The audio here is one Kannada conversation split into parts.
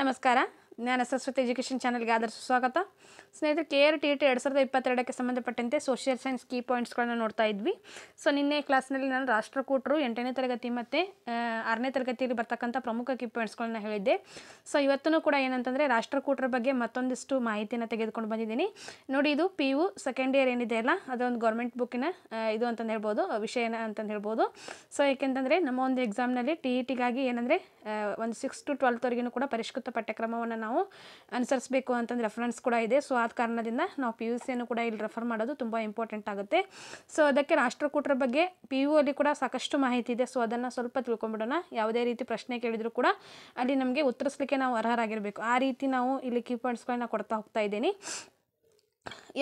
ನಮಸ್ಕಾರ ಜ್ಞಾನ ಸರಸ್ವತಿ ಎಜುಕೇಷನ್ ಚಾನಲ್ಗೆ ಆದರ ಸ್ವಾಗತ ಸ್ನೇಹಿತರೆ K R T E T ಎರಡು ಸಾವಿರದ ಇಪ್ಪತ್ತೆರಡಕ್ಕೆ ಸಂಬಂಧಪಟ್ಟಂತೆ ಸೋಷಿಯಲ್ ಸೈನ್ಸ್ ಕೀ ಪಾಯಿಂಟ್ಸ್ಗಳನ್ನ ನೋಡ್ತಾ ಇದ್ವಿ ಸೊ ನಿನ್ನೆ ಕ್ಲಾಸ್ನಲ್ಲಿ ನಾನು ರಾಷ್ಟ್ರಕೂಟರು ಎಂಟನೇ ತರಗತಿ ಮತ್ತು ಆರನೇ ತರಗತಿಯಲ್ಲಿ ಬರ್ತಕ್ಕಂಥ ಪ್ರಮುಖ ಕೀ ಪಾಯಿಂಟ್ಸ್ಗಳನ್ನ ಹೇಳಿದ್ದೆ ಸೊ ಇವತ್ತೂ ಕೂಡ ಏನಂತಂದರೆ ರಾಷ್ಟ್ರಕೂಟರ ಬಗ್ಗೆ ಮತ್ತೊಂದಿಷ್ಟು ಮಾಹಿತಿಯನ್ನು ತೆಗೆದುಕೊಂಡು ಬಂದಿದ್ದೀನಿ ನೋಡಿ ಇದು ಪಿ ಯು ಸೆಕೆಂಡ್ ಇಯರ್ ಏನಿದೆ ಅಲ್ಲ ಅದೊಂದು ಗೌರ್ಮೆಂಟ್ ಬುಕ್ಕಿನ ಇದು ಅಂತಂದು ಹೇಳ್ಬೋದು ವಿಷಯನ ಅಂತಂದು ಹೇಳ್ಬೋದು ಸೊ ಏಕೆಂತಂದರೆ ನಮ್ಮ ಒಂದು ಎಕ್ಸಾಮ್ನಲ್ಲಿ ಟಿ ಇ ಟಿಗಾಗಿ ಏನಂದರೆ ಒಂದು ಸಿಕ್ಸ್ ಟು ಟ್ವೆಲ್ತ್ವರೆಗೂ ಕೂಡ ಪರಿಷ್ಕೃತ ಪಠ್ಯಕ್ರಮವನ್ನು ನಾವು ಅನುಸರಿಸಬೇಕು ಅಂತಂದು ರೆಫರೆನ್ಸ್ ಕೂಡ ಇದೆ ಸೊ ಆದ ಕಾರಣದಿಂದ ನಾವು ಪಿ ಯು ಸಿಯನ್ನು ಕೂಡ ಇಲ್ಲಿ ರೆಫರ್ ಮಾಡೋದು ತುಂಬ ಇಂಪಾರ್ಟೆಂಟ್ ಆಗುತ್ತೆ ಸೊ ಅದಕ್ಕೆ ರಾಷ್ಟ್ರಕೂಟರ ಬಗ್ಗೆ ಪಿ ಯು ಅಲ್ಲಿ ಕೂಡ ಸಾಕಷ್ಟು ಮಾಹಿತಿ ಇದೆ ಸೊ ಅದನ್ನು ಸ್ವಲ್ಪ ತಿಳ್ಕೊಂಬಿಡೋಣ ಯಾವುದೇ ರೀತಿ ಪ್ರಶ್ನೆ ಕೇಳಿದರೂ ಕೂಡ ಅಲ್ಲಿ ನಮಗೆ ಉತ್ತರಿಸಲಿಕ್ಕೆ ನಾವು ಅರ್ಹರಾಗಿರಬೇಕು ಆ ರೀತಿ ನಾವು ಇಲ್ಲಿ ಕೀ ಪಾಯಿಂಟ್ಸ್ಗಳನ್ನ ಕೊಡ್ತಾ ಹೋಗ್ತಾ ಇದ್ದೀನಿ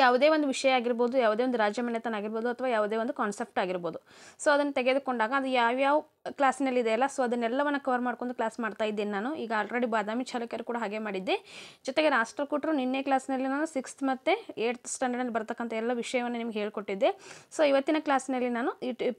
ಯಾವುದೇ ಒಂದು ವಿಷಯ ಆಗಿರ್ಬೋದು ಯಾವುದೇ ಒಂದು ರಾಜ್ಯ ಮನೆತನ ಆಗಿರ್ಬೋದು ಅಥವಾ ಯಾವುದೇ ಒಂದು ಕಾನ್ಸೆಪ್ಟ್ ಆಗಿರ್ಬೋದು ಸೊ ಅದನ್ನು ತೆಗೆದುಕೊಂಡಾಗ ಅದು ಯಾವ್ಯಾವ ಕ್ಲಾಸ್ನಲ್ಲಿದೆಯಲ್ಲ ಸೊ ಅದನ್ನೆಲ್ಲವನ್ನು ಕವರ್ ಮಾಡ್ಕೊಂಡು ಕ್ಲಾಸ್ ಮಾಡ್ತಾ ಇದ್ದೀನಿ ನಾನು ಈಗ ಆಲ್ರೆಡಿ ಬಾದಾಮಿ ಚಾಲಕರು ಕೂಡ ಹಾಗೆ ಮಾಡಿದ್ದೆ ಜೊತೆಗೆ ರಾಷ್ಟ್ರಕೂಟರು ನಿನ್ನೆ ಕ್ಲಾಸ್ನಲ್ಲಿ ನಾನು ಸಿಕ್ಸ್ತ್ ಮತ್ತು ಏಯ್ತ್ ಸ್ಟ್ಯಾಂಡರ್ಡಲ್ಲಿ ಬರ್ತಕ್ಕಂಥ ಎಲ್ಲ ವಿಷಯವನ್ನು ನಿಮ್ಗೆ ಹೇಳ್ಕೊಟ್ಟಿದ್ದೆ ಸೊ ಇವತ್ತಿನ ಕ್ಲಾಸ್ನಲ್ಲಿ ನಾನು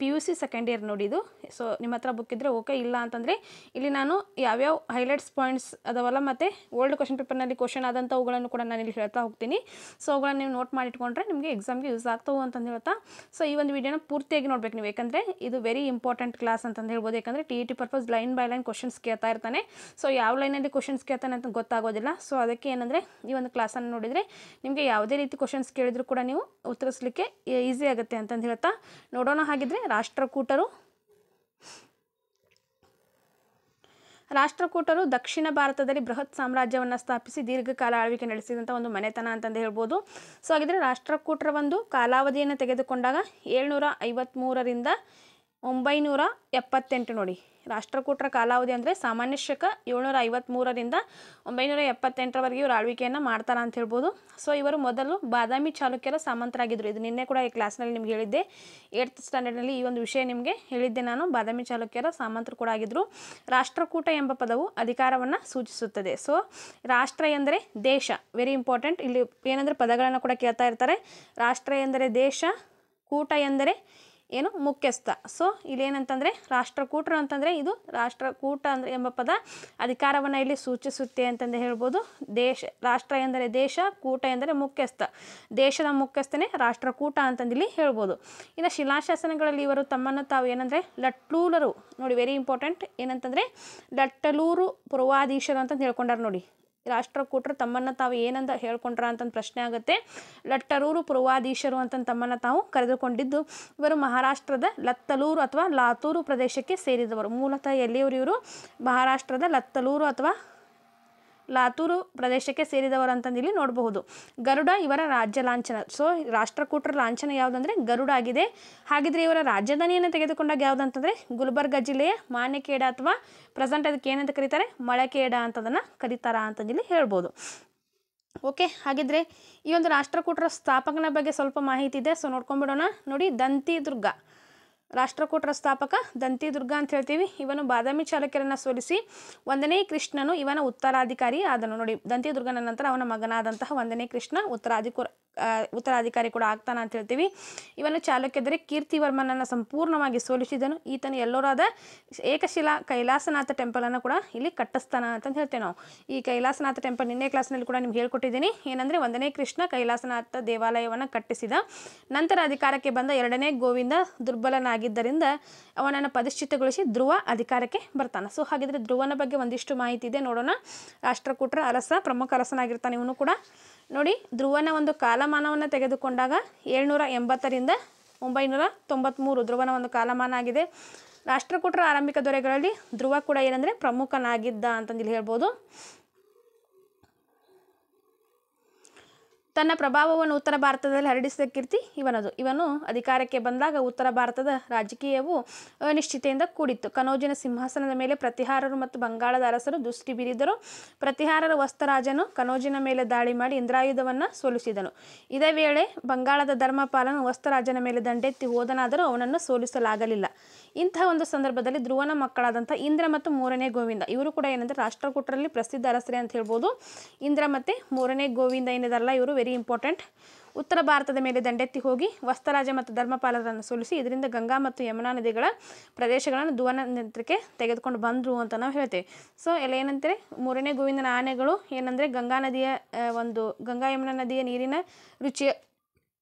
P U C second year ನೋಡಿದ್ದು ಸೊ ನಿಮ್ಮ ಹತ್ರ ಬುಕ್ ಇದ್ದರೆ ಓಕೆ ಇಲ್ಲ ಅಂತಂದರೆ ಇಲ್ಲಿ ನಾನು ಯಾವ್ಯಾವ ಹೈಲೈಟ್ಸ್ ಪಾಯಿಂಟ್ಸ್ ಅದವಲ್ಲ ಮತ್ತು ಓಲ್ಡ್ ಕ್ವಶನ್ ಪೇಪರ್ನಲ್ಲಿ ಕ್ವಶನ್ ಆದಂಥವುಗಳನ್ನು ಕೂಡ ನಾನು ಇಲ್ಲಿ ಹೇಳ್ತಾ ಹೋಗ್ತೀನಿ ಸೊ ಅವುಗಳನ್ನು ನೀವು ನೋಟ್ ಮಾಡಿ ಇಟ್ಕೊಂಡ್ರೆ ನಿಮಗೆ ಎಕ್ಸಾಮ್ಗೆ ಯೂಸ್ ಆಗ್ತವೆ ಅಂತಂದು ಹೇಳ್ತಾ ಸೊ ಈ ಒಂದು ವಿಡಿಯೋನ ಪೂರ್ತಿಯಾಗಿ ನೋಡ್ಬೇಕು ನೀವು ಯಾಕಂದರೆ ಇದು ವೆರಿ ಇಂಪಾರ್ಟೆಂಟ್ ಕ್ಲಾಸ್ ಅಂತಂದು ಹೇಳ್ಬೋದು ಯಾಕಂದರೆ T E T purpose line by line questions ಕೇಳ್ತಾ ಇರ್ತಾನೆ ಸೊ ಯಾವ ಲೈನಲ್ಲಿ ಕ್ವಶನ್ಸ್ ಕೇಳ್ತಾನೆ ಅಂತ ಗೊತ್ತಾಗೋದಿಲ್ಲ ಸೊ ಅದಕ್ಕೆ ಏನಂದರೆ ಈ ಒಂದು ಕ್ಲಾಸನ್ನು ನೋಡಿದರೆ ನಿಮಗೆ ಯಾವುದೇ ರೀತಿ ಕ್ವಶನ್ಸ್ ಕೇಳಿದರೂ ಕೂಡ ನೀವು ಉತ್ತರಿಸಲಿಕ್ಕೆ ಈಸಿ ಆಗುತ್ತೆ ಅಂತಂದು ಹೇಳ್ತಾ ನೋಡೋಣ ಹಾಗಿದ್ರೆ ರಾಷ್ಟ್ರಕೂಟರು ರಾಷ್ಟ್ರಕೂಟರು ದಕ್ಷಿಣ ಭಾರತದಲ್ಲಿ ಬೃಹತ್ ಸಾಮ್ರಾಜ್ಯವನ್ನು ಸ್ಥಾಪಿಸಿ ದೀರ್ಘಕಾಲ ಆಳ್ವಿಕೆ ನಡೆಸಿದಂಥ ಒಂದು ಮನೆತನ ಅಂತಂದು ಹೇಳ್ಬೋದು ಸೊ ಹಾಗಿದ್ರೆ ರಾಷ್ಟ್ರಕೂಟರ ಒಂದು ಕಾಲಾವಧಿಯನ್ನು ತೆಗೆದುಕೊಂಡಾಗ ಏಳ್ನೂರ ಐವತ್ತ್ಮೂರರಿಂದ ಒಂಬೈನೂರ ಎಪ್ಪತ್ತೆಂಟು ನೋಡಿ ರಾಷ್ಟ್ರಕೂಟರ ಕಾಲಾವಧಿ ಅಂದರೆ ಸಾಮಾನ್ಯ ಶಕ ಏಳ್ನೂರ ಐವತ್ತ್ಮೂರರಿಂದ ಒಂಬೈನೂರ ಎಪ್ಪತ್ತೆಂಟರವರೆಗೆ ಇವರು ಆಳ್ವಿಕೆಯನ್ನು ಮಾಡ್ತಾರ ಅಂತ ಹೇಳ್ಬೋದು ಸೊ ಇವರು ಮೊದಲು ಬಾದಾಮಿ ಚಾಲುಕ್ಯರ ಸಾಮಂತರಾಗಿದ್ದರು ಇದು ನಿನ್ನೆ ಕೂಡ ಈ ಕ್ಲಾಸ್ನಲ್ಲಿ ನಿಮ್ಗೆ ಹೇಳಿದ್ದೆ ಏಟ್ತ್ ಸ್ಟ್ಯಾಂಡರ್ಡ್ನಲ್ಲಿ ಈ ಒಂದು ವಿಷಯ ನಿಮಗೆ ಹೇಳಿದ್ದೆ ನಾನು ಬಾದಾಮಿ ಚಾಲುಕ್ಯರ ಸಾಮಂತರು ಕೂಡ ಆಗಿದ್ದರು ರಾಷ್ಟ್ರಕೂಟ ಎಂಬ ಪದವು ಅಧಿಕಾರವನ್ನು ಸೂಚಿಸುತ್ತದೆ ಸೊ ರಾಷ್ಟ್ರ ಎಂದರೆ ದೇಶ ವೆರಿ ಇಂಪಾರ್ಟೆಂಟ್ ಇಲ್ಲಿ ಏನಂದರೆ ಪದಗಳನ್ನು ಕೂಡ ಕೇಳ್ತಾ ಇರ್ತಾರೆ ರಾಷ್ಟ್ರ ಎಂದರೆ ದೇಶ ಕೂಟ ಎಂದರೆ ಏನು ಮುಖ್ಯಸ್ಥ ಸೊ ಇಲ್ಲೇನಂತಂದರೆ ರಾಷ್ಟ್ರಕೂಟರು ಅಂತಂದರೆ ಇದು ರಾಷ್ಟ್ರಕೂಟ ಅಂದರೆ ಎಂಬ ಪದ ಅಧಿಕಾರವನ್ನು ಇಲ್ಲಿ ಸೂಚಿಸುತ್ತೆ ಅಂತಂದು ಹೇಳ್ಬೋದು ದೇಶ ರಾಷ್ಟ್ರ ಎಂದರೆ ದೇಶ ಕೂಟ ಎಂದರೆ ಮುಖ್ಯಸ್ಥ ದೇಶದ ಮುಖ್ಯಸ್ಥನೇ ರಾಷ್ಟ್ರಕೂಟ ಇಲ್ಲಿ ಹೇಳ್ಬೋದು ಇನ್ನು ಶಿಲಾಶಾಸನಗಳಲ್ಲಿ ಇವರು ತಮ್ಮನ್ನು ತಾವು ಏನಂದರೆ ಲಟ್ಟೂಲರು ನೋಡಿ ವೆರಿ ಇಂಪಾರ್ಟೆಂಟ್ ಏನಂತಂದರೆ ಲಟ್ಟಲೂರು ಪೂರ್ವಾಧೀಶರು ಅಂತಂದು ಹೇಳ್ಕೊಂಡಾರ ನೋಡಿ ರಾಷ್ಟ್ರಕೂಟರು ತಮ್ಮನ್ನು ತಾವು ಏನಂತ ಹೇಳ್ಕೊಂಡ್ರ ಅಂತಂದು ಪ್ರಶ್ನೆ ಆಗುತ್ತೆ ಲಟ್ಟರೂರು ಪೂರ್ವಾಧೀಶರು ಅಂತ ತಮ್ಮನ್ನು ತಾವು ಕರೆದುಕೊಂಡಿದ್ದು ಇವರು ಮಹಾರಾಷ್ಟ್ರದ ಲತ್ತಲೂರು ಅಥವಾ ಲಾತೂರು ಪ್ರದೇಶಕ್ಕೆ ಸೇರಿದವರು ಮೂಲತಃ ಎಲ್ಲಿಯವರು ಇವರು ಮಹಾರಾಷ್ಟ್ರದ ಲತ್ತಲೂರು ಅಥವಾ ಲಾತೂರು ಪ್ರದೇಶಕ್ಕೆ ಸೇರಿದವರು ಇಲ್ಲಿ ನೋಡಬಹುದು ಗರುಡ ಇವರ ರಾಜ್ಯ ಲಾಂಛನ ಸೊ ರಾಷ್ಟ್ರಕೂಟರ ಲಾಂಛನ ಯಾವುದಂದ್ರೆ ಗರುಡ ಆಗಿದೆ ಹಾಗಿದ್ರೆ ಇವರ ರಾಜಧಾನಿಯನ್ನು ತೆಗೆದುಕೊಂಡಾಗ ಯಾವುದಂತಂದರೆ ಗುಲ್ಬರ್ಗ ಜಿಲ್ಲೆಯ ಮಾನ್ಯಕೇಡ ಅಥವಾ ಪ್ರೆಸೆಂಟ್ ಅದಕ್ಕೆ ಏನಂತ ಕರೀತಾರೆ ಮಳೆಕೇಡ ಅಂತದನ್ನು ಕರೀತಾರ ಅಂತಂದಿಲ್ಲಿ ಹೇಳ್ಬೋದು ಓಕೆ ಹಾಗಿದ್ರೆ ಈ ಒಂದು ರಾಷ್ಟ್ರಕೂಟರ ಸ್ಥಾಪಕನ ಬಗ್ಗೆ ಸ್ವಲ್ಪ ಮಾಹಿತಿ ಇದೆ ಸೊ ನೋಡ್ಕೊಂಡ್ಬಿಡೋಣ ನೋಡಿ ದಂತಿ ದುರ್ಗ ರಾಷ್ಟ್ರಕೂಟರ ಸ್ಥಾಪಕ ದಂತಿ ದುರ್ಗ ಅಂತ ಹೇಳ್ತೀವಿ ಇವನು ಬಾದಾಮಿ ಚಾಲುಕ್ಯರನ್ನು ಸೋಲಿಸಿ ಒಂದನೇ ಕೃಷ್ಣನು ಇವನ ಉತ್ತರಾಧಿಕಾರಿ ಆದನು ನೋಡಿ ದಂತಿ ದುರ್ಗನ ನಂತರ ಅವನ ಮಗನಾದಂತಹ ಒಂದನೇ ಕೃಷ್ಣ ಉತ್ತರಾಧಿಕಾರ ಉತ್ತರಾಧಿಕಾರಿ ಕೂಡ ಆಗ್ತಾನೆ ಅಂತ ಹೇಳ್ತೀವಿ ಇವನು ಚಾಲುಕ್ಯದರೆ ಕೀರ್ತಿವರ್ಮನನ್ನು ಸಂಪೂರ್ಣವಾಗಿ ಸೋಲಿಸಿದನು ಈತನು ಎಲ್ಲೋರಾದ ಏಕಶಿಲಾ ಕೈಲಾಸನಾಥ ಟೆಂಪಲನ್ನು ಕೂಡ ಇಲ್ಲಿ ಕಟ್ಟಿಸ್ತಾನ ಅಂತ ಹೇಳ್ತೇವೆ ನಾವು ಈ ಕೈಲಾಸನಾಥ ಟೆಂಪಲ್ ನಿನ್ನೆ ಕ್ಲಾಸ್ನಲ್ಲಿ ಕೂಡ ನಿಮ್ಗೆ ಹೇಳ್ಕೊಟ್ಟಿದ್ದೀನಿ ಏನಂದರೆ ಒಂದನೇ ಕೃಷ್ಣ ಕೈಲಾಸನಾಥ ದೇವಾಲಯವನ್ನು ಕಟ್ಟಿಸಿದ ನಂತರ ಅಧಿಕಾರಕ್ಕೆ ಬಂದ ಎರಡನೇ ಗೋವಿಂದ ದುರ್ಬಲನಾಗಿದ್ದರಿಂದ ಅವನನ್ನು ಪದಿಶ್ಚಿತಗೊಳಿಸಿ ಧ್ರುವ ಅಧಿಕಾರಕ್ಕೆ ಬರ್ತಾನೆ ಸೊ ಹಾಗಿದ್ರೆ ಧ್ರುವನ ಬಗ್ಗೆ ಒಂದಿಷ್ಟು ಮಾಹಿತಿ ಇದೆ ನೋಡೋಣ ರಾಷ್ಟ್ರಕೂಟರ ಅರಸ ಪ್ರಮುಖ ಅರಸನಾಗಿರ್ತಾನೆ ಇವನು ಕೂಡ ನೋಡಿ ಧ್ರುವನ ಒಂದು ಕಾಲಮಾನವನ್ನು ತೆಗೆದುಕೊಂಡಾಗ ಏಳ್ನೂರ ಎಂಬತ್ತರಿಂದ ಒಂಬೈನೂರ ತೊಂಬತ್ತ್ಮೂರು ಧ್ರುವನ ಒಂದು ಕಾಲಮಾನ ಆಗಿದೆ ರಾಷ್ಟ್ರಕೂಟರ ಆರಂಭಿಕ ದೊರೆಗಳಲ್ಲಿ ಧ್ರುವ ಕೂಡ ಏನಂದರೆ ಪ್ರಮುಖನಾಗಿದ್ದ ಅಂತಂದು ಹೇಳ್ಬೋದು ತನ್ನ ಪ್ರಭಾವವನ್ನು ಉತ್ತರ ಭಾರತದಲ್ಲಿ ಹರಡಿಸಿದ ಕೀರ್ತಿ ಇವನದು ಇವನು ಅಧಿಕಾರಕ್ಕೆ ಬಂದಾಗ ಉತ್ತರ ಭಾರತದ ರಾಜಕೀಯವು ಅನಿಶ್ಚಿತೆಯಿಂದ ಕೂಡಿತ್ತು ಕನೋಜಿನ ಸಿಂಹಾಸನದ ಮೇಲೆ ಪ್ರತಿಹಾರರು ಮತ್ತು ಬಂಗಾಳದ ಅರಸರು ದುಷ್ಟಿ ಬೀರಿದರು ಪ್ರತಿಹಾರರ ವಸ್ತರಾಜನು ಕನೋಜಿನ ಮೇಲೆ ದಾಳಿ ಮಾಡಿ ಇಂದ್ರಾಯುಧವನ್ನು ಸೋಲಿಸಿದನು ಇದೇ ವೇಳೆ ಬಂಗಾಳದ ಧರ್ಮಪಾಲನು ವಸ್ತರಾಜನ ಮೇಲೆ ದಂಡೆತ್ತಿ ಹೋದನಾದರೂ ಅವನನ್ನು ಸೋಲಿಸಲಾಗಲಿಲ್ಲ ಇಂತಹ ಒಂದು ಸಂದರ್ಭದಲ್ಲಿ ಧ್ರುವನ ಮಕ್ಕಳಾದಂಥ ಇಂದ್ರ ಮತ್ತು ಮೂರನೇ ಗೋವಿಂದ ಇವರು ಕೂಡ ಏನಂದ್ರೆ ರಾಷ್ಟ್ರಕೂಟರಲ್ಲಿ ಪ್ರಸಿದ್ಧ ಅರಸರೇ ಅಂತ ಹೇಳ್ಬೋದು ಇಂದ್ರ ಮತ್ತು ಮೂರನೇ ಗೋವಿಂದ ಏನಿದಾರಲ್ಲ ಇವರು ವೆರಿ ಇಂಪಾರ್ಟೆಂಟ್ ಉತ್ತರ ಭಾರತದ ಮೇಲೆ ದಂಡೆತ್ತಿ ಹೋಗಿ ವಸ್ತರಾಜ ಮತ್ತು ಧರ್ಮಪಾಲರನ್ನು ಸೋಲಿಸಿ ಇದರಿಂದ ಗಂಗಾ ಮತ್ತು ಯಮುನಾ ನದಿಗಳ ಪ್ರದೇಶಗಳನ್ನು ನಿಯಂತ್ರಕ್ಕೆ ತೆಗೆದುಕೊಂಡು ಬಂದರು ಅಂತ ನಾವು ಹೇಳ್ತೇವೆ ಸೊ ಎಲ್ಲ ಏನಂತಾರೆ ಮೂರನೇ ಗೋವಿಂದನ ಆನೆಗಳು ಏನಂದರೆ ಗಂಗಾ ನದಿಯ ಒಂದು ಗಂಗಾ ಯಮುನಾ ನದಿಯ ನೀರಿನ ರುಚಿಯ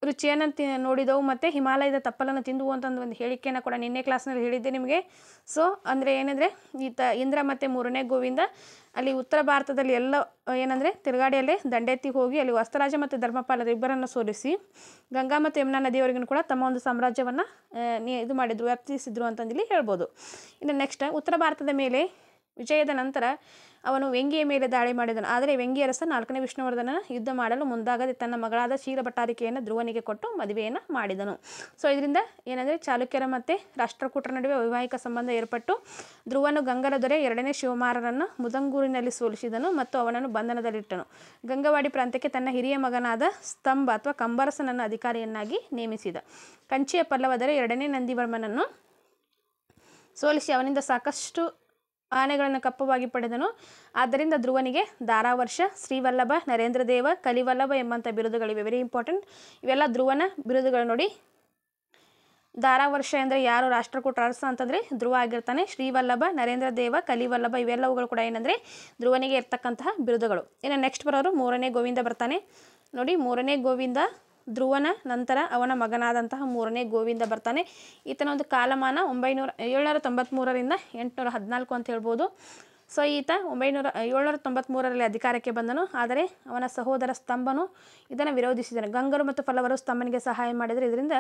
ರುಚಿಯನ್ನು ತಿ ನೋಡಿದವು ಮತ್ತು ಹಿಮಾಲಯದ ತಪ್ಪಲನ್ನು ತಿಂದವು ಅಂತ ಒಂದು ಹೇಳಿಕೆಯನ್ನು ಕೂಡ ನಿನ್ನೆ ಕ್ಲಾಸ್ನಲ್ಲಿ ಹೇಳಿದ್ದೆ ನಿಮಗೆ ಸೊ ಅಂದರೆ ಏನಂದರೆ ತ ಇಂದ್ರ ಮತ್ತು ಮೂರನೇ ಗೋವಿಂದ ಅಲ್ಲಿ ಉತ್ತರ ಭಾರತದಲ್ಲಿ ಎಲ್ಲ ಏನಂದರೆ ತಿರುಗಾಡಿಯಲ್ಲೇ ದಂಡೆತ್ತಿಗೆ ಹೋಗಿ ಅಲ್ಲಿ ವಸ್ತ್ರರಾಜ ಮತ್ತು ಧರ್ಮಪಾಲರ ಇಬ್ಬರನ್ನು ಸೋಲಿಸಿ ಗಂಗಾ ಮತ್ತು ಯಮುನಾ ನದಿಯವರೆಗೂ ಕೂಡ ತಮ್ಮ ಒಂದು ಸಾಮ್ರಾಜ್ಯವನ್ನು ಇದು ಮಾಡಿದರು ವ್ಯಾಪ್ತಿಸಿದ್ರು ಅಂತಂದಿಲ್ಲಿ ಹೇಳ್ಬೋದು ಇನ್ನು ನೆಕ್ಸ್ಟ್ ಉತ್ತರ ಭಾರತದ ಮೇಲೆ ವಿಜಯದ ನಂತರ ಅವನು ವ್ಯಂಗಿಯ ಮೇಲೆ ದಾಳಿ ಮಾಡಿದನು ಆದರೆ ವ್ಯಂಗ್ಯರಸ ನಾಲ್ಕನೇ ವಿಷ್ಣುವರ್ಧನ ಯುದ್ಧ ಮಾಡಲು ಮುಂದಾಗದೆ ತನ್ನ ಮಗಳಾದ ಶೀಲಭಟ್ಟಾರಿಕೆಯನ್ನು ಧ್ರುವನಿಗೆ ಕೊಟ್ಟು ಮದುವೆಯನ್ನು ಮಾಡಿದನು ಸೊ ಇದರಿಂದ ಏನಂದರೆ ಚಾಲುಕ್ಯರ ಮತ್ತು ರಾಷ್ಟ್ರಕೂಟರ ನಡುವೆ ವೈವಾಹಿಕ ಸಂಬಂಧ ಏರ್ಪಟ್ಟು ಧ್ರುವನು ಗಂಗರ ದೊರೆ ಎರಡನೇ ಶಿವಮಾರರನ್ನು ಮುದಂಗೂರಿನಲ್ಲಿ ಸೋಲಿಸಿದನು ಮತ್ತು ಅವನನ್ನು ಬಂಧನದಲ್ಲಿಟ್ಟನು ಗಂಗವಾಡಿ ಪ್ರಾಂತ್ಯಕ್ಕೆ ತನ್ನ ಹಿರಿಯ ಮಗನಾದ ಸ್ತಂಭ ಅಥವಾ ಕಂಬರಸನನ್ನು ಅಧಿಕಾರಿಯನ್ನಾಗಿ ನೇಮಿಸಿದ ಕಂಚಿಯ ಪಲ್ಲವದರೆ ಎರಡನೇ ನಂದಿವರ್ಮನನ್ನು ಸೋಲಿಸಿ ಅವನಿಂದ ಸಾಕಷ್ಟು ಆನೆಗಳನ್ನು ಕಪ್ಪವಾಗಿ ಪಡೆದನು ಆದ್ದರಿಂದ ಧ್ರುವನಿಗೆ ಧಾರಾವರ್ಷ ಶ್ರೀವಲ್ಲಭ ನರೇಂದ್ರ ದೇವ ಕಲಿವಲ್ಲಭ ಎಂಬಂಥ ಬಿರುದುಗಳಿವೆ ವೆರಿ ಇಂಪಾರ್ಟೆಂಟ್ ಇವೆಲ್ಲ ಧ್ರುವನ ಬಿರುದುಗಳು ನೋಡಿ ಧಾರಾವರ್ಷ ಅಂದರೆ ಯಾರು ರಾಷ್ಟ್ರಕೂಟ ಅರಸ ಅಂತಂದರೆ ಧ್ರುವ ಆಗಿರ್ತಾನೆ ಶ್ರೀವಲ್ಲಭ ನರೇಂದ್ರ ದೇವ ಕಲಿವಲ್ಲಭ ಇವೆಲ್ಲವುಗಳು ಕೂಡ ಏನಂದರೆ ಧ್ರುವನಿಗೆ ಇರ್ತಕ್ಕಂತಹ ಬಿರುದುಗಳು ಇನ್ನು ನೆಕ್ಸ್ಟ್ ಬರೋರು ಮೂರನೇ ಗೋವಿಂದ ಬರ್ತಾನೆ ನೋಡಿ ಮೂರನೇ ಗೋವಿಂದ ಧ್ರುವನ ನಂತರ ಅವನ ಮಗನಾದಂತಹ ಮೂರನೇ ಗೋವಿಂದ ಬರ್ತಾನೆ ಈತನ ಒಂದು ಕಾಲಮಾನ ಒಂಬೈನೂರ ಏಳ್ನೂರ ತೊಂಬತ್ತ್ಮೂರರಿಂದ ಎಂಟುನೂರ ಹದಿನಾಲ್ಕು ಅಂತ ಹೇಳ್ಬೋದು ಸೊ ಈತ ಒಂಬೈನೂರ ಏಳ್ನೂರ ತೊಂಬತ್ತ್ಮೂರರಲ್ಲಿ ಅಧಿಕಾರಕ್ಕೆ ಬಂದನು ಆದರೆ ಅವನ ಸಹೋದರ ಸ್ತಂಭನು ಇದನ್ನು ವಿರೋಧಿಸಿದನು ಗಂಗರು ಮತ್ತು ಫಲವರು ಸ್ತಂಭನಿಗೆ ಸಹಾಯ ಮಾಡಿದರು ಇದರಿಂದ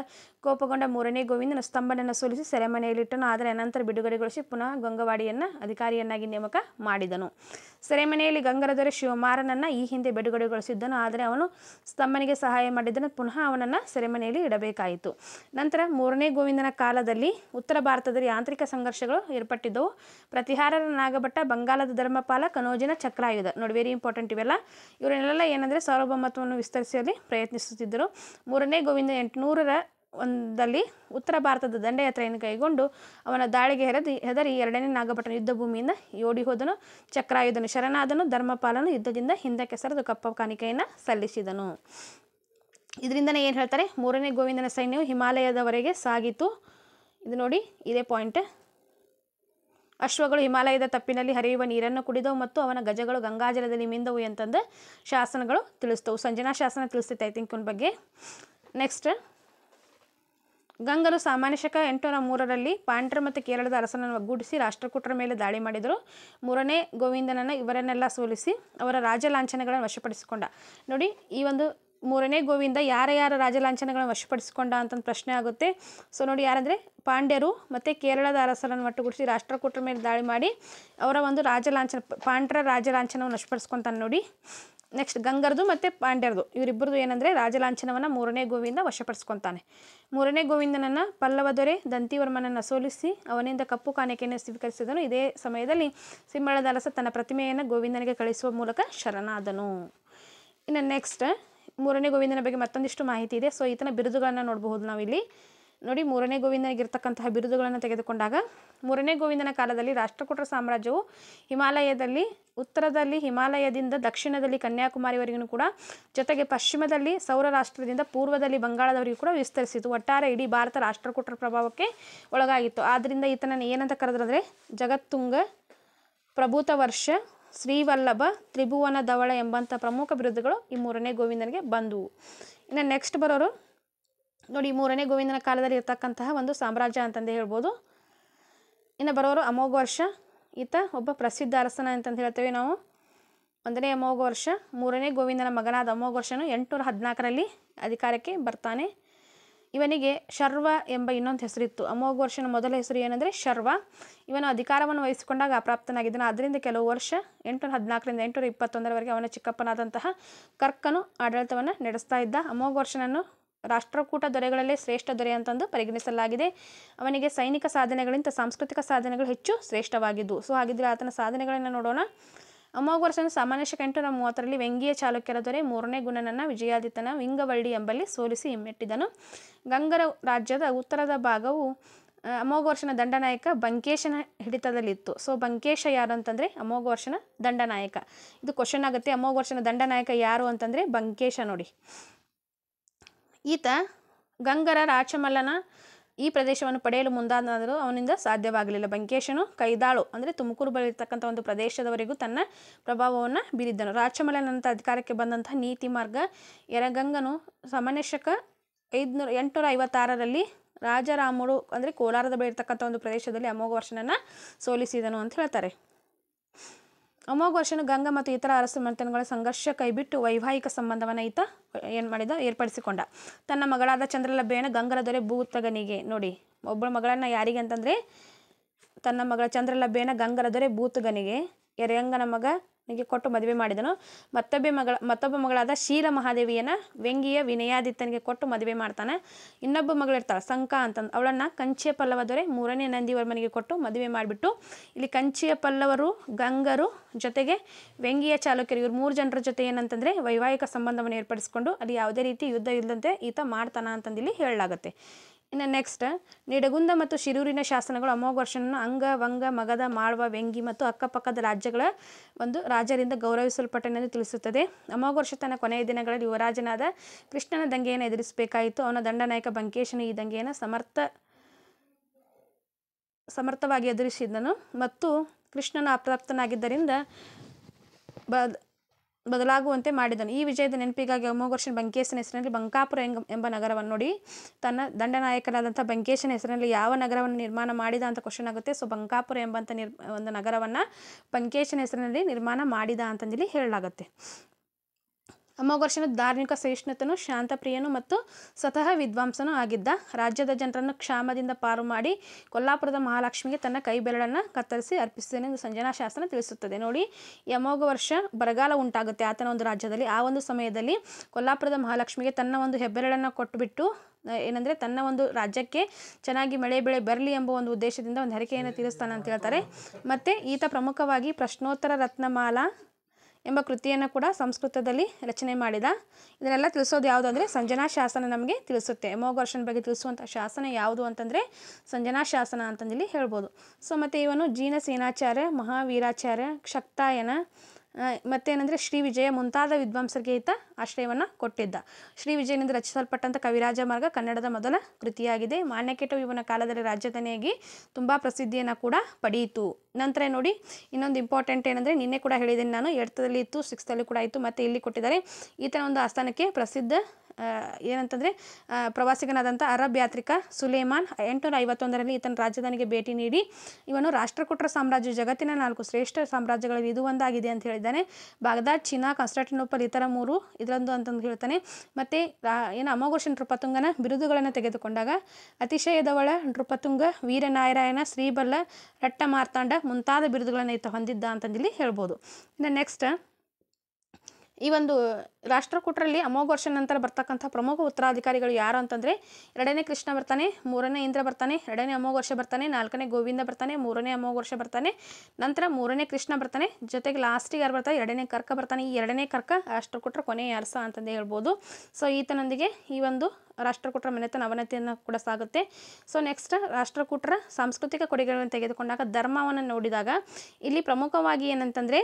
ಕೋಪಗೊಂಡ ಮೂರನೇ ಗೋವಿಂದನ ಸ್ತಂಭನನ್ನು ಸೋಲಿಸಿ ಸೆರೆಮನೆಯಲ್ಲಿಟ್ಟನು ಆದರೆ ಅನಂತರ ಬಿಡುಗಡೆಗೊಳಿಸಿ ಪುನಃ ಗಂಗವಾಡಿಯನ್ನು ಅಧಿಕಾರಿಯನ್ನಾಗಿ ನೇಮಕ ಮಾಡಿದನು ಸೆರೆಮನೆಯಲ್ಲಿ ಗಂಗರ ದೊರೆ ಶಿವಮಾರನನ್ನು ಈ ಹಿಂದೆ ಬಿಡುಗಡೆಗೊಳಿಸಿದ್ದನು ಆದರೆ ಅವನು ಸ್ತಂಭನಿಗೆ ಸಹಾಯ ಮಾಡಿದ್ದನು ಪುನಃ ಅವನನ್ನು ಸೆರೆಮನೆಯಲ್ಲಿ ಇಡಬೇಕಾಯಿತು ನಂತರ ಮೂರನೇ ಗೋವಿಂದನ ಕಾಲದಲ್ಲಿ ಉತ್ತರ ಭಾರತದಲ್ಲಿ ಯಾಂತ್ರಿಕ ಸಂಘರ್ಷಗಳು ಏರ್ಪಟ್ಟಿದ್ದವು ಪ್ರತಿಹಾರರ ನಾಗಭಟ್ಟ ಬಂಗಾಲದ ಧರ್ಮಪಾಲ ಕನೋಜಿನ ಚಕ್ರಾಯುಧ ನೋಡಿ ವೆರಿ ಇಂಪಾರ್ಟೆಂಟ್ ಇವೆಲ್ಲ ಇವರನ್ನೆಲ್ಲ ಏನಂದರೆ ಸಾರ್ವಭೌಮತ್ವವನ್ನು ವಿಸ್ತರಿಸಲು ಪ್ರಯತ್ನಿಸುತ್ತಿದ್ದರು ಮೂರನೇ ಗೋವಿಂದ ಎಂಟುನೂರರ ಒಂದಲ್ಲಿ ಉತ್ತರ ಭಾರತದ ದಂಡಯಾತ್ರೆಯನ್ನು ಕೈಗೊಂಡು ಅವನ ದಾಳಿಗೆ ಹೆರದಿ ಹೆದರಿ ಎರಡನೇ ನಾಗಪಟ್ಟಣ ಯುದ್ಧ ಭೂಮಿಯಿಂದ ಓಡಿ ಹೋದನು ಚಕ್ರಾಯುಧನು ಶರಣಾದನು ಧರ್ಮಪಾಲನು ಯುದ್ಧದಿಂದ ಹಿಂದಕ್ಕೆ ಸರಿದು ಕಪ್ಪ ಕಾಣಿಕೆಯನ್ನು ಸಲ್ಲಿಸಿದನು ಇದರಿಂದನೇ ಏನು ಹೇಳ್ತಾರೆ ಮೂರನೇ ಗೋವಿಂದನ ಸೈನ್ಯವು ಹಿಮಾಲಯದವರೆಗೆ ಸಾಗಿತು ಇದು ನೋಡಿ ಇದೇ ಪಾಯಿಂಟ್ ಅಶ್ವಗಳು ಹಿಮಾಲಯದ ತಪ್ಪಿನಲ್ಲಿ ಹರಿಯುವ ನೀರನ್ನು ಕುಡಿದವು ಮತ್ತು ಅವನ ಗಜಗಳು ಗಂಗಾಜಲದಲ್ಲಿ ಮಿಂದವು ಎಂತಂದು ಶಾಸನಗಳು ತಿಳಿಸ್ತವು ಸಂಜನಾ ಶಾಸನ ತಿಳಿಸ್ತೈತೆ ಐ ಥಿಂಕ್ ಬಗ್ಗೆ ನೆಕ್ಸ್ಟ್ ಗಂಗರು ಸಾಮಾನ್ಯ ಶಕ ಎಂಟುನೂರ ಮೂರರಲ್ಲಿ ಪಾಂಡ್ರ ಮತ್ತು ಕೇರಳದ ಅರಸನನ್ನು ಒಗ್ಗೂಡಿಸಿ ರಾಷ್ಟ್ರಕೂಟರ ಮೇಲೆ ದಾಳಿ ಮಾಡಿದರು ಮೂರನೇ ಗೋವಿಂದನನ್ನು ಇವರನ್ನೆಲ್ಲ ಸೋಲಿಸಿ ಅವರ ರಾಜ ಲಾಂಛನಗಳನ್ನು ವಶಪಡಿಸಿಕೊಂಡ ನೋಡಿ ಈ ಒಂದು ಮೂರನೇ ಗೋವಿಂದ ಯಾರ ಯಾರ ರಾಜಲಾಂಛನಗಳನ್ನು ವಶಪಡಿಸಿಕೊಂಡ ಅಂತಂದು ಪ್ರಶ್ನೆ ಆಗುತ್ತೆ ಸೊ ನೋಡಿ ಯಾರಂದರೆ ಪಾಂಡ್ಯರು ಮತ್ತು ಕೇರಳದ ಅರಸರನ್ನು ಒಟ್ಟುಗೂಡಿಸಿ ರಾಷ್ಟ್ರಕೂಟರ ಮೇಲೆ ದಾಳಿ ಮಾಡಿ ಅವರ ಒಂದು ರಾಜಲಾಂಛನ ಪಾಂಡ್ರ ರಾಜಲಾಂಛನವನ್ನು ವಶಪಡಿಸ್ಕೊತಾನೆ ನೋಡಿ ನೆಕ್ಸ್ಟ್ ಗಂಗರ್ದು ಮತ್ತು ಪಾಂಡ್ಯರದು ಇವರಿಬ್ಬರದು ಏನಂದರೆ ರಾಜಲಾಂಛನವನ್ನು ಮೂರನೇ ಗೋವಿಂದ ವಶಪಡಿಸ್ಕೊತಾನೆ ಮೂರನೇ ಗೋವಿಂದನನ್ನು ಪಲ್ಲವ ದೊರೆ ದಂತಿವರ್ಮನನ್ನು ಸೋಲಿಸಿ ಅವನಿಂದ ಕಪ್ಪು ಕಾಣಿಕೆಯನ್ನು ಸ್ವೀಕರಿಸಿದನು ಇದೇ ಸಮಯದಲ್ಲಿ ಸಿಂಹಳದ ಅರಸ ತನ್ನ ಪ್ರತಿಮೆಯನ್ನು ಗೋವಿಂದನಿಗೆ ಕಳಿಸುವ ಮೂಲಕ ಶರಣಾದನು ಇನ್ನು ನೆಕ್ಸ್ಟ್ ಮೂರನೇ ಗೋವಿಂದನ ಬಗ್ಗೆ ಮತ್ತೊಂದಿಷ್ಟು ಮಾಹಿತಿ ಇದೆ ಸೊ ಈತನ ಬಿರುದುಗಳನ್ನು ನೋಡಬಹುದು ನಾವಿಲ್ಲಿ ನೋಡಿ ಮೂರನೇ ಗೋವಿಂದನಿಗಿರ್ತಕ್ಕಂತಹ ಬಿರುದುಗಳನ್ನು ತೆಗೆದುಕೊಂಡಾಗ ಮೂರನೇ ಗೋವಿಂದನ ಕಾಲದಲ್ಲಿ ರಾಷ್ಟ್ರಕೂಟರ ಸಾಮ್ರಾಜ್ಯವು ಹಿಮಾಲಯದಲ್ಲಿ ಉತ್ತರದಲ್ಲಿ ಹಿಮಾಲಯದಿಂದ ದಕ್ಷಿಣದಲ್ಲಿ ಕನ್ಯಾಕುಮಾರಿವರೆಗೂ ಕೂಡ ಜೊತೆಗೆ ಪಶ್ಚಿಮದಲ್ಲಿ ಸೌರ ರಾಷ್ಟ್ರದಿಂದ ಪೂರ್ವದಲ್ಲಿ ಬಂಗಾಳದವರೆಗೂ ಕೂಡ ವಿಸ್ತರಿಸಿತು ಒಟ್ಟಾರೆ ಇಡೀ ಭಾರತ ರಾಷ್ಟ್ರಕೂಟರ ಪ್ರಭಾವಕ್ಕೆ ಒಳಗಾಗಿತ್ತು ಆದ್ದರಿಂದ ಈತನನ್ನು ಏನಂತ ಕರೆದ್ರಂದರೆ ಜಗತ್ತುಂಗ ಪ್ರಭೂತ ವರ್ಷ ಶ್ರೀವಲ್ಲಭ ತ್ರಿಭುವನ ಧವಳ ಎಂಬಂಥ ಪ್ರಮುಖ ಬಿರುದುಗಳು ಈ ಮೂರನೇ ಗೋವಿಂದನಿಗೆ ಬಂದವು ಇನ್ನು ನೆಕ್ಸ್ಟ್ ಬರೋರು ನೋಡಿ ಈ ಮೂರನೇ ಗೋವಿಂದನ ಕಾಲದಲ್ಲಿ ಇರತಕ್ಕಂತಹ ಒಂದು ಸಾಮ್ರಾಜ್ಯ ಅಂತಂದು ಹೇಳ್ಬೋದು ಇನ್ನು ಬರೋರು ವರ್ಷ ಈತ ಒಬ್ಬ ಪ್ರಸಿದ್ಧ ಅರಸನ ಅಂತಂದು ಹೇಳ್ತೇವೆ ನಾವು ಒಂದನೇ ಅಮೋಘ ವರ್ಷ ಮೂರನೇ ಗೋವಿಂದನ ಮಗನಾದ ಅಮೋಘ ವರ್ಷನು ಎಂಟುನೂರ ಹದಿನಾಲ್ಕರಲ್ಲಿ ಅಧಿಕಾರಕ್ಕೆ ಬರ್ತಾನೆ ಇವನಿಗೆ ಶರ್ವ ಎಂಬ ಇನ್ನೊಂದು ಹೆಸರಿತ್ತು ವರ್ಷನ ಮೊದಲ ಹೆಸರು ಏನಂದರೆ ಶರ್ವ ಇವನು ಅಧಿಕಾರವನ್ನು ವಹಿಸಿಕೊಂಡಾಗ ಅಪ್ರಾಪ್ತನಾಗಿದ್ದನು ಆದ್ದರಿಂದ ಕೆಲವು ವರ್ಷ ಎಂಟುನೂರ ಹದಿನಾಲ್ಕರಿಂದ ಎಂಟುನೂರ ಇಪ್ಪತ್ತೊಂದರವರೆಗೆ ಅವನ ಚಿಕ್ಕಪ್ಪನಾದಂತಹ ಕರ್ಕನು ಆಡಳಿತವನ್ನು ನಡೆಸ್ತಾ ಇದ್ದ ವರ್ಷನನ್ನು ರಾಷ್ಟ್ರಕೂಟ ದೊರೆಗಳಲ್ಲೇ ಶ್ರೇಷ್ಠ ದೊರೆ ಅಂತಂದು ಪರಿಗಣಿಸಲಾಗಿದೆ ಅವನಿಗೆ ಸೈನಿಕ ಸಾಧನೆಗಳಿಂದ ಸಾಂಸ್ಕೃತಿಕ ಸಾಧನೆಗಳು ಹೆಚ್ಚು ಶ್ರೇಷ್ಠವಾಗಿದ್ದವು ಸೊ ಹಾಗಿದ್ರೆ ಆತನ ಸಾಧನೆಗಳನ್ನು ನೋಡೋಣ ವರ್ಷನ ಸಾಮಾನ್ಯ ಶಕ ಎಂಟುನೂರ ಮೂವತ್ತರಲ್ಲಿ ವ್ಯಂಗ್ಯ ಚಾಲುಕ್ಯರ ದೊರೆ ಮೂರನೇ ಗುಣನನ್ನ ವಿಜಯಾದಿತ್ಯನ ವಿಂಗವಳ್ಳಿ ಎಂಬಲ್ಲಿ ಸೋಲಿಸಿ ಹಿಮ್ಮೆಟ್ಟಿದನು ಗಂಗರ ರಾಜ್ಯದ ಉತ್ತರದ ಭಾಗವು ಅಮೋಘ ವರ್ಷನ ದಂಡನಾಯಕ ಬಂಕೇಶನ ಹಿಡಿತದಲ್ಲಿತ್ತು ಸೊ ಬಂಕೇಶ ಯಾರು ಅಂತಂದರೆ ವರ್ಷನ ದಂಡನಾಯಕ ಇದು ಕ್ವಶನ್ ಆಗುತ್ತೆ ವರ್ಷನ ದಂಡನಾಯಕ ಯಾರು ಅಂತಂದರೆ ಬಂಕೇಶ ನೋಡಿ ಈತ ಗಂಗರ ರಾಚಮಲ್ಲನ ಈ ಪ್ರದೇಶವನ್ನು ಪಡೆಯಲು ಮುಂದಾದರೂ ಅವನಿಂದ ಸಾಧ್ಯವಾಗಲಿಲ್ಲ ಬಂಕೇಶನು ಕೈದಾಳು ಅಂದರೆ ತುಮಕೂರು ಬಳಿರ್ತಕ್ಕಂಥ ಒಂದು ಪ್ರದೇಶದವರೆಗೂ ತನ್ನ ಪ್ರಭಾವವನ್ನು ಬೀರಿದ್ದನು ರಾಚಮಲನಂತರ ಅಧಿಕಾರಕ್ಕೆ ಬಂದಂತಹ ನೀತಿ ಮಾರ್ಗ ಯರಗಂಗನು ಸಮನ್ಯಶಕ ಐದುನೂರ ಎಂಟುನೂರ ಐವತ್ತಾರರಲ್ಲಿ ರಾಜರಾಮುಳು ಅಂದರೆ ಕೋಲಾರದ ಬಳಿ ಇರ್ತಕ್ಕಂಥ ಒಂದು ಪ್ರದೇಶದಲ್ಲಿ ಅಮೋಘ ವರ್ಷನನ್ನು ಸೋಲಿಸಿದನು ಅಂತ ಹೇಳ್ತಾರೆ ಅಮೋಘ ವರ್ಷನು ಗಂಗಾ ಮತ್ತು ಇತರ ಅರಸು ಮಂತನಗಳ ಸಂಘರ್ಷ ಕೈಬಿಟ್ಟು ವೈವಾಹಿಕ ಸಂಬಂಧವನ್ನ ಈತ ಏನು ಮಾಡಿದ ಏರ್ಪಡಿಸಿಕೊಂಡ ತನ್ನ ಮಗಳಾದ ಚಂದ್ರಲಭ್ಯನ ಗಂಗರ ದೊರೆ ಭೂತಗನಿಗೆ ನೋಡಿ ಒಬ್ಬಳ ಮಗಳನ್ನು ಯಾರಿಗೆ ಅಂತಂದರೆ ತನ್ನ ಮಗಳ ಚಂದ್ರಲಭ್ಯನ ಗಂಗರ ದೊರೆ ಭೂತಗನಿಗೆ ಎರೆಯಂಗನ ಮಗ ಕೊಟ್ಟು ಮದುವೆ ಮಾಡಿದನು ಮತ್ತೊಬ್ಬ ಮಗಳ ಮತ್ತೊಬ್ಬ ಮಗಳಾದ ಶೀಲ ಮಹಾದೇವಿಯನ್ನು ವ್ಯಂಗಿಯ ವಿನಯಾದಿತ್ತನಿಗೆ ಕೊಟ್ಟು ಮದುವೆ ಮಾಡ್ತಾನೆ ಇನ್ನೊಬ್ಬ ಮಗಳಿರ್ತಾಳೆ ಸಂಕ ಅಂತಂದು ಅವಳನ್ನು ಕಂಚಿಯ ಪಲ್ಲವ ದೊರೆ ಮೂರನೇ ನಂದಿವರ್ಮನಿಗೆ ಕೊಟ್ಟು ಮದುವೆ ಮಾಡಿಬಿಟ್ಟು ಇಲ್ಲಿ ಕಂಚಿಯ ಪಲ್ಲವರು ಗಂಗರು ಜೊತೆಗೆ ವ್ಯಂಗಿಯ ಚಾಲುಕ್ಯರು ಇವರು ಮೂರು ಜನರ ಜೊತೆ ಏನಂತಂದರೆ ವೈವಾಹಿಕ ಸಂಬಂಧವನ್ನು ಏರ್ಪಡಿಸಿಕೊಂಡು ಅಲ್ಲಿ ಯಾವುದೇ ರೀತಿ ಯುದ್ಧ ಇಲ್ಲದಂತೆ ಈತ ಮಾಡ್ತಾನ ಇಲ್ಲಿ ಹೇಳಲಾಗುತ್ತೆ ಇನ್ನು ನೆಕ್ಸ್ಟ್ ನಿಡಗುಂದ ಮತ್ತು ಶಿರೂರಿನ ಶಾಸನಗಳು ಅಮೋಘರ್ಷನನ್ನು ಅಂಗ ವಂಗ ಮಗದ ಮಾಳ್ವ ವ್ಯಂಗಿ ಮತ್ತು ಅಕ್ಕಪಕ್ಕದ ರಾಜ್ಯಗಳ ಒಂದು ರಾಜರಿಂದ ಗೌರವಿಸಲ್ಪಟ್ಟನೆಂದು ತಿಳಿಸುತ್ತದೆ ವರ್ಷ ತನ್ನ ಕೊನೆಯ ದಿನಗಳಲ್ಲಿ ಯುವರಾಜನಾದ ಕೃಷ್ಣನ ದಂಗೆಯನ್ನು ಎದುರಿಸಬೇಕಾಯಿತು ಅವನ ದಂಡನಾಯಕ ಬಂಕೇಶನು ಈ ದಂಗೆಯನ್ನು ಸಮರ್ಥ ಸಮರ್ಥವಾಗಿ ಎದುರಿಸಿದ್ದನು ಮತ್ತು ಕೃಷ್ಣನ ಅಪ್ರಾಪ್ತನಾಗಿದ್ದರಿಂದ ಬದಲಾಗುವಂತೆ ಮಾಡಿದನು ಈ ವಿಜಯದ ನೆನಪಿಗಾಗಿ ಅಮೋಘರ್ಷನ್ ಬಂಕೇಶನ ಹೆಸರಿನಲ್ಲಿ ಬಂಕಾಪುರ ಎಂಬ ನಗರವನ್ನು ನೋಡಿ ತನ್ನ ದಂಡನಾಯಕರಾದಂಥ ಬಂಕೇಶನ ಹೆಸರಿನಲ್ಲಿ ಯಾವ ನಗರವನ್ನು ನಿರ್ಮಾಣ ಮಾಡಿದ ಅಂತ ಕ್ವಶನ್ ಆಗುತ್ತೆ ಸೊ ಬಂಕಾಪುರ ಎಂಬಂಥ ನಿರ್ ಒಂದು ನಗರವನ್ನು ಬಂಕೇಶನ ಹೆಸರಿನಲ್ಲಿ ನಿರ್ಮಾಣ ಮಾಡಿದ ಅಂತಂದೇಳಿ ಹೇಳಲಾಗುತ್ತೆ ಅಮೋಘರ್ಷನು ಧಾರ್ಮಿಕ ಸಹಿಷ್ಣುತನು ಶಾಂತಪ್ರಿಯನು ಮತ್ತು ಸ್ವತಃ ವಿದ್ವಾಂಸನೂ ಆಗಿದ್ದ ರಾಜ್ಯದ ಜನರನ್ನು ಕ್ಷಾಮದಿಂದ ಪಾರು ಮಾಡಿ ಕೊಲ್ಲಾಪುರದ ಮಹಾಲಕ್ಷ್ಮಿಗೆ ತನ್ನ ಕೈ ಬೆರಳನ್ನು ಕತ್ತರಿಸಿ ಅರ್ಪಿಸುತ್ತೇನೆ ಎಂದು ಸಂಜನಾ ಶಾಸ್ತ್ರ ತಿಳಿಸುತ್ತದೆ ನೋಡಿ ಈ ವರ್ಷ ಬರಗಾಲ ಉಂಟಾಗುತ್ತೆ ಆತನ ಒಂದು ರಾಜ್ಯದಲ್ಲಿ ಆ ಒಂದು ಸಮಯದಲ್ಲಿ ಕೊಲ್ಲಾಪುರದ ಮಹಾಲಕ್ಷ್ಮಿಗೆ ತನ್ನ ಒಂದು ಹೆಬ್ಬೆರಳನ್ನು ಕೊಟ್ಟುಬಿಟ್ಟು ಏನಂದರೆ ತನ್ನ ಒಂದು ರಾಜ್ಯಕ್ಕೆ ಚೆನ್ನಾಗಿ ಮಳೆ ಬೆಳೆ ಬರಲಿ ಎಂಬ ಒಂದು ಉದ್ದೇಶದಿಂದ ಒಂದು ಹರಿಕೆಯನ್ನು ತೀರಿಸ್ತಾನೆ ಅಂತ ಹೇಳ್ತಾರೆ ಮತ್ತು ಈತ ಪ್ರಮುಖವಾಗಿ ಪ್ರಶ್ನೋತ್ತರ ರತ್ನಮಾಲಾ ಎಂಬ ಕೃತಿಯನ್ನು ಕೂಡ ಸಂಸ್ಕೃತದಲ್ಲಿ ರಚನೆ ಮಾಡಿದ ಇದನ್ನೆಲ್ಲ ತಿಳಿಸೋದು ಯಾವುದು ಅಂದರೆ ಸಂಜನಾ ಶಾಸನ ನಮಗೆ ತಿಳಿಸುತ್ತೆ ಮೋಘರ್ಷನ್ ಬಗ್ಗೆ ತಿಳಿಸುವಂಥ ಶಾಸನ ಯಾವುದು ಅಂತಂದರೆ ಸಂಜನಾ ಶಾಸನ ಅಂತಂದೇಳಿ ಹೇಳ್ಬೋದು ಸೊ ಮತ್ತು ಇವನು ಜೀನ ಸೇನಾಚಾರ್ಯ ಮಹಾವೀರಾಚಾರ್ಯ ಶಕ್ತಾಯನ ಮತ್ತೇನಂದರೆ ಶ್ರೀ ವಿಜಯ ಮುಂತಾದ ವಿದ್ವಾಂಸರಿಗೆ ಈತ ಆಶ್ರಯವನ್ನು ಕೊಟ್ಟಿದ್ದ ಶ್ರೀ ವಿಜಯನಿಂದ ರಚಿಸಲ್ಪಟ್ಟಂಥ ಕವಿರಾಜ ಮಾರ್ಗ ಕನ್ನಡದ ಮೊದಲ ಕೃತಿಯಾಗಿದೆ ಮಾನ್ಯಕೇಟ ಇವನ ಕಾಲದಲ್ಲಿ ರಾಜಧಾನಿಯಾಗಿ ತುಂಬ ಪ್ರಸಿದ್ಧಿಯನ್ನು ಕೂಡ ಪಡೆಯಿತು ನಂತರ ನೋಡಿ ಇನ್ನೊಂದು ಇಂಪಾರ್ಟೆಂಟ್ ಏನಂದರೆ ನಿನ್ನೆ ಕೂಡ ಹೇಳಿದ್ದೀನಿ ನಾನು ಎಡ್ತದಲ್ಲಿ ಇತ್ತು ಸಿಕ್ಸ್ತಲ್ಲಿ ಕೂಡ ಇತ್ತು ಮತ್ತು ಇಲ್ಲಿ ಕೊಟ್ಟಿದ್ದಾರೆ ಈತನ ಒಂದು ಆಸ್ಥಾನಕ್ಕೆ ಪ್ರಸಿದ್ಧ ಏನಂತಂದರೆ ಪ್ರವಾಸಿಗನಾದಂಥ ಅರಬ್ ಯಾತ್ರಿಕ ಸುಲೇಮಾನ್ ಎಂಟುನೂರ ಐವತ್ತೊಂದರಲ್ಲಿ ಈತನ ರಾಜಧಾನಿಗೆ ಭೇಟಿ ನೀಡಿ ಇವನು ರಾಷ್ಟ್ರಕೂಟರ ಸಾಮ್ರಾಜ್ಯ ಜಗತ್ತಿನ ನಾಲ್ಕು ಶ್ರೇಷ್ಠ ಸಾಮ್ರಾಜ್ಯಗಳಲ್ಲಿ ಇದು ಒಂದಾಗಿದೆ ಅಂತ ಹೇಳಿದ್ದಾನೆ ಬಾಗ್ದಾದ್ ಚೀನಾ ಕಾನ್ಸ್ಟಾಂಟಿನೋಪಲ್ ಇತರ ಮೂರು ಇದರಂದು ಅಂತಂದು ಹೇಳ್ತಾನೆ ಮತ್ತು ಏನು ಅಮೋಘೋಷ ನೃಪತುಂಗನ ಬಿರುದುಗಳನ್ನು ತೆಗೆದುಕೊಂಡಾಗ ಅತಿಶಯದವಳ ನೃಪತುಂಗ ವೀರನಾರಾಯಣ ಶ್ರೀಬಲ್ಲ ರಟ್ಟ ಮಾರ್ತಾಂಡ ಮುಂತಾದ ಬಿರುದುಗಳನ್ನು ಈತ ಹೊಂದಿದ್ದ ಅಂತಂದಿಲ್ಲಿ ಹೇಳ್ಬೋದು ಇನ್ನು ನೆಕ್ಸ್ಟ್ ಈ ಒಂದು ರಾಷ್ಟ್ರಕೂಟರಲ್ಲಿ ಅಮೋಘ ವರ್ಷ ನಂತರ ಬರ್ತಕ್ಕಂಥ ಪ್ರಮುಖ ಉತ್ತರಾಧಿಕಾರಿಗಳು ಯಾರು ಅಂತಂದರೆ ಎರಡನೇ ಕೃಷ್ಣ ಬರ್ತಾನೆ ಮೂರನೇ ಇಂದ್ರ ಬರ್ತಾನೆ ಎರಡನೇ ಅಮೋಘ ವರ್ಷ ಬರ್ತಾನೆ ನಾಲ್ಕನೇ ಗೋವಿಂದ ಬರ್ತಾನೆ ಮೂರನೇ ಅಮೋಘ ವರ್ಷ ಬರ್ತಾನೆ ನಂತರ ಮೂರನೇ ಕೃಷ್ಣ ಬರ್ತಾನೆ ಜೊತೆಗೆ ಲಾಸ್ಟಿಗೆ ಯಾರು ಬರ್ತಾರೆ ಎರಡನೇ ಕರ್ಕ ಬರ್ತಾನೆ ಈ ಎರಡನೇ ಕರ್ಕ ರಾಷ್ಟ್ರಕೂಟರ ಕೊನೆ ಯಾರ್ಸ ಅಂತಂದೇ ಹೇಳ್ಬೋದು ಸೊ ಈತನೊಂದಿಗೆ ಈ ಒಂದು ರಾಷ್ಟ್ರಕೂಟರ ಮನೆತನ ಅವನತಿಯನ್ನು ಕೂಡ ಸಾಗುತ್ತೆ ಸೊ ನೆಕ್ಸ್ಟ್ ರಾಷ್ಟ್ರಕೂಟರ ಸಾಂಸ್ಕೃತಿಕ ಕೊಡುಗೆಗಳನ್ನು ತೆಗೆದುಕೊಂಡಾಗ ಧರ್ಮವನ್ನು ನೋಡಿದಾಗ ಇಲ್ಲಿ ಪ್ರಮುಖವಾಗಿ ಏನಂತಂದರೆ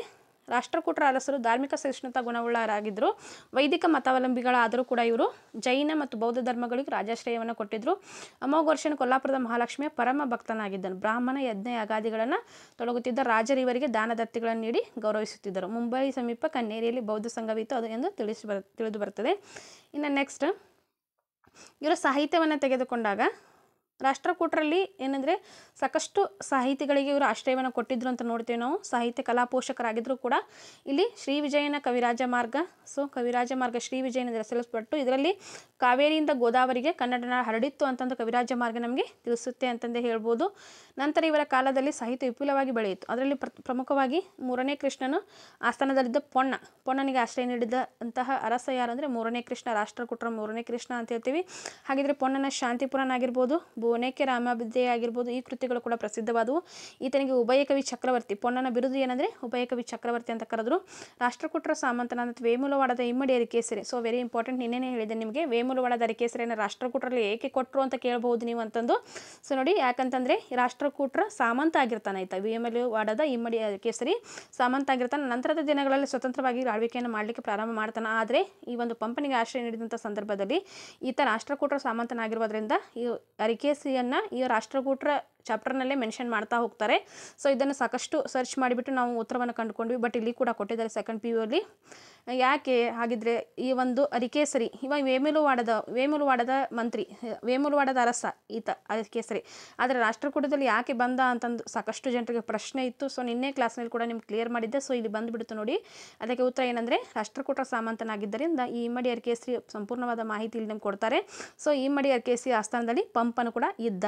ರಾಷ್ಟ್ರಕೂಟರ ಅರಸರು ಧಾರ್ಮಿಕ ಸಹಿಷ್ಣುತಾ ಗುಣವುಳ್ಳರಾಗಿದ್ದರು ವೈದಿಕ ಮತಾವಲಂಬಿಗಳಾದರೂ ಕೂಡ ಇವರು ಜೈನ ಮತ್ತು ಬೌದ್ಧ ಧರ್ಮಗಳಿಗೆ ರಾಜಾಶ್ರಯವನ್ನು ಕೊಟ್ಟಿದ್ದರು ಅಮೋಘರ್ಷನ್ ಕೊಲ್ಲಾಪುರದ ಮಹಾಲಕ್ಷ್ಮಿಯ ಪರಮ ಭಕ್ತನಾಗಿದ್ದನು ಬ್ರಾಹ್ಮಣ ಯಜ್ಞ ಅಗಾದಿಗಳನ್ನು ತೊಡಗುತ್ತಿದ್ದ ರಾಜರು ಇವರಿಗೆ ದಾನದತ್ತಿಗಳನ್ನು ನೀಡಿ ಗೌರವಿಸುತ್ತಿದ್ದರು ಮುಂಬೈ ಸಮೀಪ ಕನ್ನೇರಿಯಲ್ಲಿ ಬೌದ್ಧ ಸಂಘವಿತ್ತು ಅದು ಎಂದು ತಿಳಿಸಿ ತಿಳಿದು ಬರ್ತದೆ ಇನ್ನು ನೆಕ್ಸ್ಟ್ ಇವರ ಸಾಹಿತ್ಯವನ್ನು ತೆಗೆದುಕೊಂಡಾಗ ರಾಷ್ಟ್ರಕೂಟರಲ್ಲಿ ಏನಂದರೆ ಸಾಕಷ್ಟು ಸಾಹಿತಿಗಳಿಗೆ ಇವರು ಆಶ್ರಯವನ್ನು ಕೊಟ್ಟಿದ್ರು ಅಂತ ನೋಡ್ತೇವೆ ನಾವು ಸಾಹಿತ್ಯ ಕಲಾ ಕೂಡ ಇಲ್ಲಿ ಶ್ರೀ ವಿಜಯನ ಕವಿರಾಜ ಮಾರ್ಗ ಸೊ ಕವಿರಾಜ ಮಾರ್ಗ ಶ್ರೀ ವಿಜಯನ ಹೆಸರಿಸಲ್ಪಟ್ಟು ಇದರಲ್ಲಿ ಕಾವೇರಿಯಿಂದ ಗೋದಾವರಿಗೆ ಕನ್ನಡನ ಹರಡಿತ್ತು ಅಂತಂದು ಕವಿರಾಜ ಮಾರ್ಗ ನಮಗೆ ತಿಳಿಸುತ್ತೆ ಅಂತಂದೇ ಹೇಳ್ಬೋದು ನಂತರ ಇವರ ಕಾಲದಲ್ಲಿ ಸಾಹಿತ್ಯ ವಿಪುಲವಾಗಿ ಬೆಳೆಯಿತು ಅದರಲ್ಲಿ ಪ್ರಮುಖವಾಗಿ ಮೂರನೇ ಕೃಷ್ಣನು ಆಸ್ಥಾನದಲ್ಲಿದ್ದ ಪೊಣ್ಣ ಪೊಣ್ಣನಿಗೆ ಆಶ್ರಯ ನೀಡಿದ ಅಂತಹ ಅರಸ ಯಾರಂದರೆ ಮೂರನೇ ಕೃಷ್ಣ ರಾಷ್ಟ್ರಕೂಟರ ಮೂರನೇ ಕೃಷ್ಣ ಅಂತ ಹೇಳ್ತೀವಿ ಹಾಗಿದ್ರೆ ಪೊಣ್ಣನ ಶಾಂತಿಪುರನಾಗಿರ್ಬೋದು ಒನೇಕೆ ರಾಮಾಭಿದ್ಯೆ ಆಗಿರ್ಬೋದು ಈ ಕೃತಿಗಳು ಕೂಡ ಪ್ರಸಿದ್ಧವಾದವು ಈತನಿಗೆ ಉಭಯಕವಿ ಚಕ್ರವರ್ತಿ ಪೊನ್ನನ ಬಿರುದು ಏನಂದರೆ ಉಭಯಕವಿ ಚಕ್ರವರ್ತಿ ಅಂತ ಕರೆದ್ರು ರಾಷ್ಟ್ರಕೂಟರ ಸಾಮಂತನಾದ ವೇಮುಲವಾಡದ ಇಮ್ಮಡಿ ಅರಿಕೇಸರಿ ಸೊ ವೆರಿ ಇಂಪಾರ್ಟೆಂಟ್ ನಿನ್ನೆನೇ ಹೇಳಿದೆ ನಿಮಗೆ ವೇಮುಲವಾಡದ ಅರಿಕೇಸರಿಯನ್ನು ರಾಷ್ಟ್ರಕೂಟರಲ್ಲಿ ಏಕೆ ಕೊಟ್ಟರು ಅಂತ ಕೇಳಬಹುದು ನೀವು ಅಂತಂದು ಸೊ ನೋಡಿ ಯಾಕಂತಂದರೆ ರಾಷ್ಟ್ರಕೂಟರ ಸಾಮಂತ ಆಗಿರ್ತಾನೆ ಆಯ್ತಾ ವೇಮುಲವಾಡದ ಇಮ್ಮಡಿ ಅರಿಕೇಸರಿ ಸಾಮಂತ ಆಗಿರ್ತಾನೆ ನಂತರದ ದಿನಗಳಲ್ಲಿ ಸ್ವತಂತ್ರವಾಗಿ ಆಳ್ವಿಕೆಯನ್ನು ಮಾಡಲಿಕ್ಕೆ ಪ್ರಾರಂಭ ಮಾಡ್ತಾನೆ ಆದರೆ ಈ ಒಂದು ಪಂಪನಿಗೆ ಆಶ್ರಯ ನೀಡಿದಂಥ ಸಂದರ್ಭದಲ್ಲಿ ಈತ ರಾಷ್ಟ್ರಕೂಟರ ಸಾಮಂತನಾಗಿರುವುದರಿಂದ ಈ ಅರಿಕೆ ಎಸ್ ಸಿಯನ್ನು ಈ ರಾಷ್ಟ್ರಕೂಟರ ಚಾಪ್ಟರ್ನಲ್ಲೇ ಮೆನ್ಷನ್ ಮಾಡ್ತಾ ಹೋಗ್ತಾರೆ ಸೊ ಇದನ್ನು ಸಾಕಷ್ಟು ಸರ್ಚ್ ಮಾಡಿಬಿಟ್ಟು ನಾವು ಉತ್ತರವನ್ನು ಕಂಡುಕೊಂಡ್ವಿ ಬಟ್ ಇಲ್ಲಿ ಕೂಡ ಕೊಟ್ಟಿದ್ದಾರೆ ಸೆಕೆಂಡ್ ಪಿ ಯು ಅಲ್ಲಿ ಯಾಕೆ ಹಾಗಿದ್ರೆ ಈ ಒಂದು ಅರಿಕೇಸರಿ ಇವಾಗ ವೇಮುಲುವಾಡದ ವೇಮುಲುವಾಡದ ಮಂತ್ರಿ ವೇಮುಲುವಾಡದ ಅರಸ ಈತ ಅರಿಕೇಸರಿ ಆದರೆ ರಾಷ್ಟ್ರಕೂಟದಲ್ಲಿ ಯಾಕೆ ಬಂದ ಅಂತಂದು ಸಾಕಷ್ಟು ಜನರಿಗೆ ಪ್ರಶ್ನೆ ಇತ್ತು ಸೊ ನಿನ್ನೆ ಕ್ಲಾಸ್ನಲ್ಲಿ ಕೂಡ ನಿಮ್ಗೆ ಕ್ಲಿಯರ್ ಮಾಡಿದ್ದೆ ಸೊ ಇಲ್ಲಿ ಬಂದುಬಿಡ್ತು ನೋಡಿ ಅದಕ್ಕೆ ಉತ್ತರ ಏನಂದರೆ ರಾಷ್ಟ್ರಕೂಟರ ಸಾಮಂತನಾಗಿದ್ದರಿಂದ ಈ ಇಮ್ಮಡಿ ಅರಿಕೇಸರಿ ಸಂಪೂರ್ಣವಾದ ಮಾಹಿತಿ ಇಲ್ಲಿ ನಮ್ಗೆ ಕೊಡ್ತಾರೆ ಸೊ ಈ ಇಮ್ಮಡಿ ಅರ್ಕೇಸರಿ ಆಸ್ಥಾನದಲ್ಲಿ ಪಂಪನು ಕೂಡ ಇದ್ದ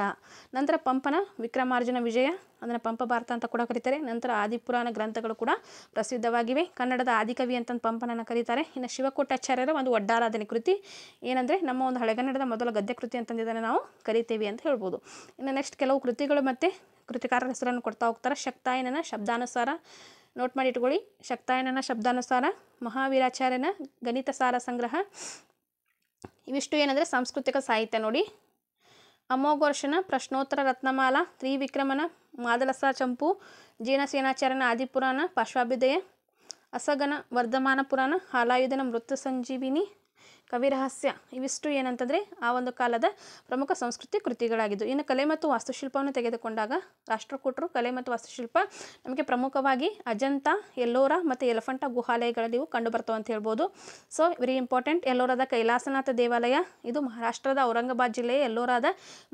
ನಂತರ ಪಂಪನ ವಿಕ್ರಮಾರ್ಜುನ ವಿಜಯ ಅದನ್ನು ಪಂಪ ಭಾರತ ಅಂತ ಕೂಡ ಕರೀತಾರೆ ನಂತರ ಆದಿಪುರಾಣ ಗ್ರಂಥಗಳು ಕೂಡ ಪ್ರಸಿದ್ಧವಾಗಿವೆ ಕನ್ನಡದ ಆದಿಕವಿ ಅಂತ ಪಂಪನನ್ನು ಕರೀತಾರೆ ಇನ್ನು ಶಿವಕೋಟಾಚಾರ್ಯರ ಒಂದು ಒಡ್ಡಾರಾಧನೆ ಕೃತಿ ಏನಂದರೆ ನಮ್ಮ ಒಂದು ಹಳೆಗನ್ನಡದ ಮೊದಲ ಗದ್ಯ ಕೃತಿ ಅಂತಂದಿದ್ದನ್ನು ನಾವು ಕರಿತೇವೆ ಅಂತ ಹೇಳ್ಬೋದು ಇನ್ನು ನೆಕ್ಸ್ಟ್ ಕೆಲವು ಕೃತಿಗಳು ಮತ್ತು ಕೃತಿಕಾರರ ಹೆಸರನ್ನು ಕೊಡ್ತಾ ಹೋಗ್ತಾರೆ ಶಕ್ತಾಯನನ ಶಬ್ದಾನುಸಾರ ನೋಟ್ ಮಾಡಿ ಇಟ್ಕೊಳ್ಳಿ ಶಕ್ತಾಯನನ ಶಬ್ದಾನುಸಾರ ಮಹಾವೀರಾಚಾರ್ಯನ ಗಣಿತ ಸಾರ ಸಂಗ್ರಹ ಇವಿಷ್ಟು ಏನಂದರೆ ಸಾಂಸ್ಕೃತಿಕ ಸಾಹಿತ್ಯ ನೋಡಿ అమోఘర్షణ ప్రశ్నోత్తర రత్నమాల త్రివిక్రమణ మాదలసా చంపు జీనసేనాచరణ ఆది పురాణ పాశ్వాభ్యుదయ అసగణ వర్ధమాన పురాణ హాలాయుధన మృత సంజీవిని ಕವಿರಹಸ್ಯ ಇವಿಷ್ಟು ಏನಂತಂದರೆ ಆ ಒಂದು ಕಾಲದ ಪ್ರಮುಖ ಸಂಸ್ಕೃತಿ ಕೃತಿಗಳಾಗಿದ್ದು ಇನ್ನು ಕಲೆ ಮತ್ತು ವಾಸ್ತುಶಿಲ್ಪವನ್ನು ತೆಗೆದುಕೊಂಡಾಗ ರಾಷ್ಟ್ರಕೂಟರು ಕಲೆ ಮತ್ತು ವಾಸ್ತುಶಿಲ್ಪ ನಮಗೆ ಪ್ರಮುಖವಾಗಿ ಅಜಂತ ಎಲ್ಲೋರ ಮತ್ತು ಎಲಫಂಟ ಗುಹಾಲಯಗಳಲ್ಲಿ ಕಂಡು ಬರ್ತವೆ ಅಂತ ಹೇಳ್ಬೋದು ಸೊ ವೆರಿ ಇಂಪಾರ್ಟೆಂಟ್ ಎಲ್ಲೋರಾದ ಕೈಲಾಸನಾಥ ದೇವಾಲಯ ಇದು ಮಹಾರಾಷ್ಟ್ರದ ಔರಂಗಾಬಾದ್ ಜಿಲ್ಲೆಯ ಎಲ್ಲೋರಾದ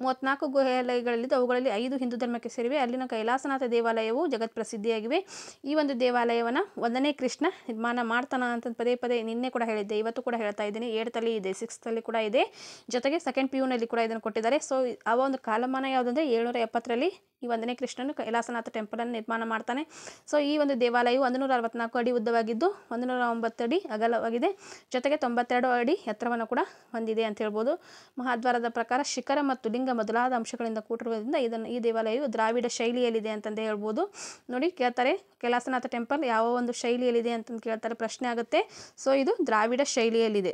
ಮೂವತ್ನಾಲ್ಕು ಗುಹಾಲಯಗಳಲ್ಲಿದ್ದು ಅವುಗಳಲ್ಲಿ ಐದು ಹಿಂದೂ ಧರ್ಮಕ್ಕೆ ಸೇರಿವೆ ಅಲ್ಲಿನ ಕೈಲಾಸನಾಥ ದೇವಾಲಯವು ಜಗತ್ ಪ್ರಸಿದ್ಧಿಯಾಗಿವೆ ಈ ಒಂದು ದೇವಾಲಯವನ್ನು ಒಂದನೇ ಕೃಷ್ಣ ನಿರ್ಮಾಣ ಮಾಡ್ತಾನ ಅಂತ ಪದೇ ಪದೇ ನಿನ್ನೆ ಕೂಡ ಹೇಳಿದ್ದೆ ಇವತ್ತು ಕೂಡ ಹೇಳ್ತಾ ಇದ್ದೀನಿ ತಲಿ ಇದೆ ಸಿಕ್ಸ್ತಲ್ಲಿ ಕೂಡ ಇದೆ ಜೊತೆಗೆ ಸೆಕೆಂಡ್ ಪಿ ಯುನಲ್ಲಿ ಕೂಡ ಇದನ್ನು ಕೊಟ್ಟಿದ್ದಾರೆ ಸೊ ಆ ಒಂದು ಕಾಲಮಾನ ಯಾವುದಂದ್ರೆ ಏಳ್ನೂರ ಎಪ್ಪತ್ತರಲ್ಲಿ ಈ ಒಂದನೇ ಕೃಷ್ಣನು ಕೈಲಾಸನಾಥ ಟೆಂಪಲನ್ನು ನಿರ್ಮಾಣ ಮಾಡ್ತಾನೆ ಸೊ ಈ ಒಂದು ದೇವಾಲಯವು ಒಂದು ಅರವತ್ನಾಲ್ಕು ಅಡಿ ಉದ್ದವಾಗಿದ್ದು ಒಂದು ಒಂಬತ್ತು ಅಡಿ ಅಗಲವಾಗಿದೆ ಜೊತೆಗೆ ತೊಂಬತ್ತೆರಡು ಅಡಿ ಎತ್ತರವನ್ನು ಕೂಡ ಹೊಂದಿದೆ ಅಂತ ಹೇಳ್ಬೋದು ಮಹಾದ್ವಾರದ ಪ್ರಕಾರ ಶಿಖರ ಮತ್ತು ಲಿಂಗ ಮೊದಲಾದ ಅಂಶಗಳಿಂದ ಕೂಟಿರುವುದರಿಂದ ಇದನ್ನು ಈ ದೇವಾಲಯವು ದ್ರಾವಿಡ ಶೈಲಿಯಲ್ಲಿದೆ ಅಂತಂದು ಹೇಳ್ಬೋದು ನೋಡಿ ಕೇಳ್ತಾರೆ ಕೈಲಾಸನಾಥ ಟೆಂಪಲ್ ಯಾವ ಒಂದು ಶೈಲಿಯಲ್ಲಿದೆ ಅಂತಂದು ಕೇಳ್ತಾರೆ ಪ್ರಶ್ನೆ ಆಗುತ್ತೆ ಸೊ ಇದು ದ್ರಾವಿಡ ಶೈಲಿಯಲ್ಲಿದೆ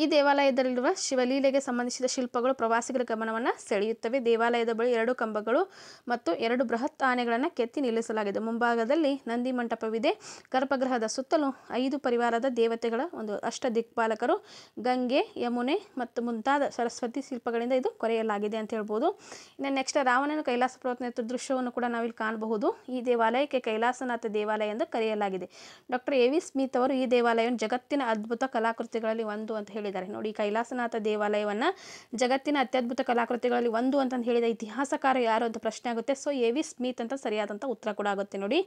ಈ ದೇವಾಲಯದಲ್ಲಿರುವ ಶಿವಲೀಲೆಗೆ ಸಂಬಂಧಿಸಿದ ಶಿಲ್ಪಗಳು ಪ್ರವಾಸಿಗರ ಗಮನವನ್ನು ಸೆಳೆಯುತ್ತವೆ ದೇವಾಲಯದ ಬಳಿ ಎರಡು ಕಂಬಗಳು ಮತ್ತು ಎರಡು ಬೃಹತ್ ಆನೆಗಳನ್ನು ಕೆತ್ತಿ ನಿಲ್ಲಿಸಲಾಗಿದೆ ಮುಂಭಾಗದಲ್ಲಿ ನಂದಿ ಮಂಟಪವಿದೆ ಗರ್ಭಗೃಹದ ಸುತ್ತಲೂ ಐದು ಪರಿವಾರದ ದೇವತೆಗಳ ಒಂದು ಅಷ್ಟ ದಿಕ್ಪಾಲಕರು ಗಂಗೆ ಯಮುನೆ ಮತ್ತು ಮುಂತಾದ ಸರಸ್ವತಿ ಶಿಲ್ಪಗಳಿಂದ ಇದು ಕೊರೆಯಲಾಗಿದೆ ಅಂತ ಹೇಳ್ಬೋದು ಇನ್ನು ನೆಕ್ಸ್ಟ್ ರಾವಣನ ಕೈಲಾಸ ಪ್ರವತನ ದೃಶ್ಯವನ್ನು ಕೂಡ ನಾವಿಲ್ಲಿ ಕಾಣಬಹುದು ಈ ದೇವಾಲಯಕ್ಕೆ ಕೈಲಾಸನಾಥ ದೇವಾಲಯ ಎಂದು ಕರೆಯಲಾಗಿದೆ ಡಾಕ್ಟರ್ ಎ ವಿ ಸ್ಮಿತ್ ಅವರು ಈ ದೇವಾಲಯವನ್ನು ಜಗತ್ತಿನ ಅದ್ಭುತ ಕಲಾಕೃತಿಗಳಲ್ಲಿ ಒಂದು ಅಂತ ಹೇಳಿ ಹೇಳಿದ್ದಾರೆ ನೋಡಿ ಕೈಲಾಸನಾಥ ದೇವಾಲಯವನ್ನ ಜಗತ್ತಿನ ಅತ್ಯದ್ಭುತ ಕಲಾಕೃತಿಗಳಲ್ಲಿ ಒಂದು ಅಂತಂದು ಹೇಳಿದ ಇತಿಹಾಸಕಾರ ಯಾರು ಅಂತ ಪ್ರಶ್ನೆ ಆಗುತ್ತೆ ಸೊ ಎ ವಿ ಸ್ಮಿತ್ ಅಂತ ಸರಿಯಾದಂಥ ಉತ್ತರ ಕೂಡ ಆಗುತ್ತೆ ನೋಡಿ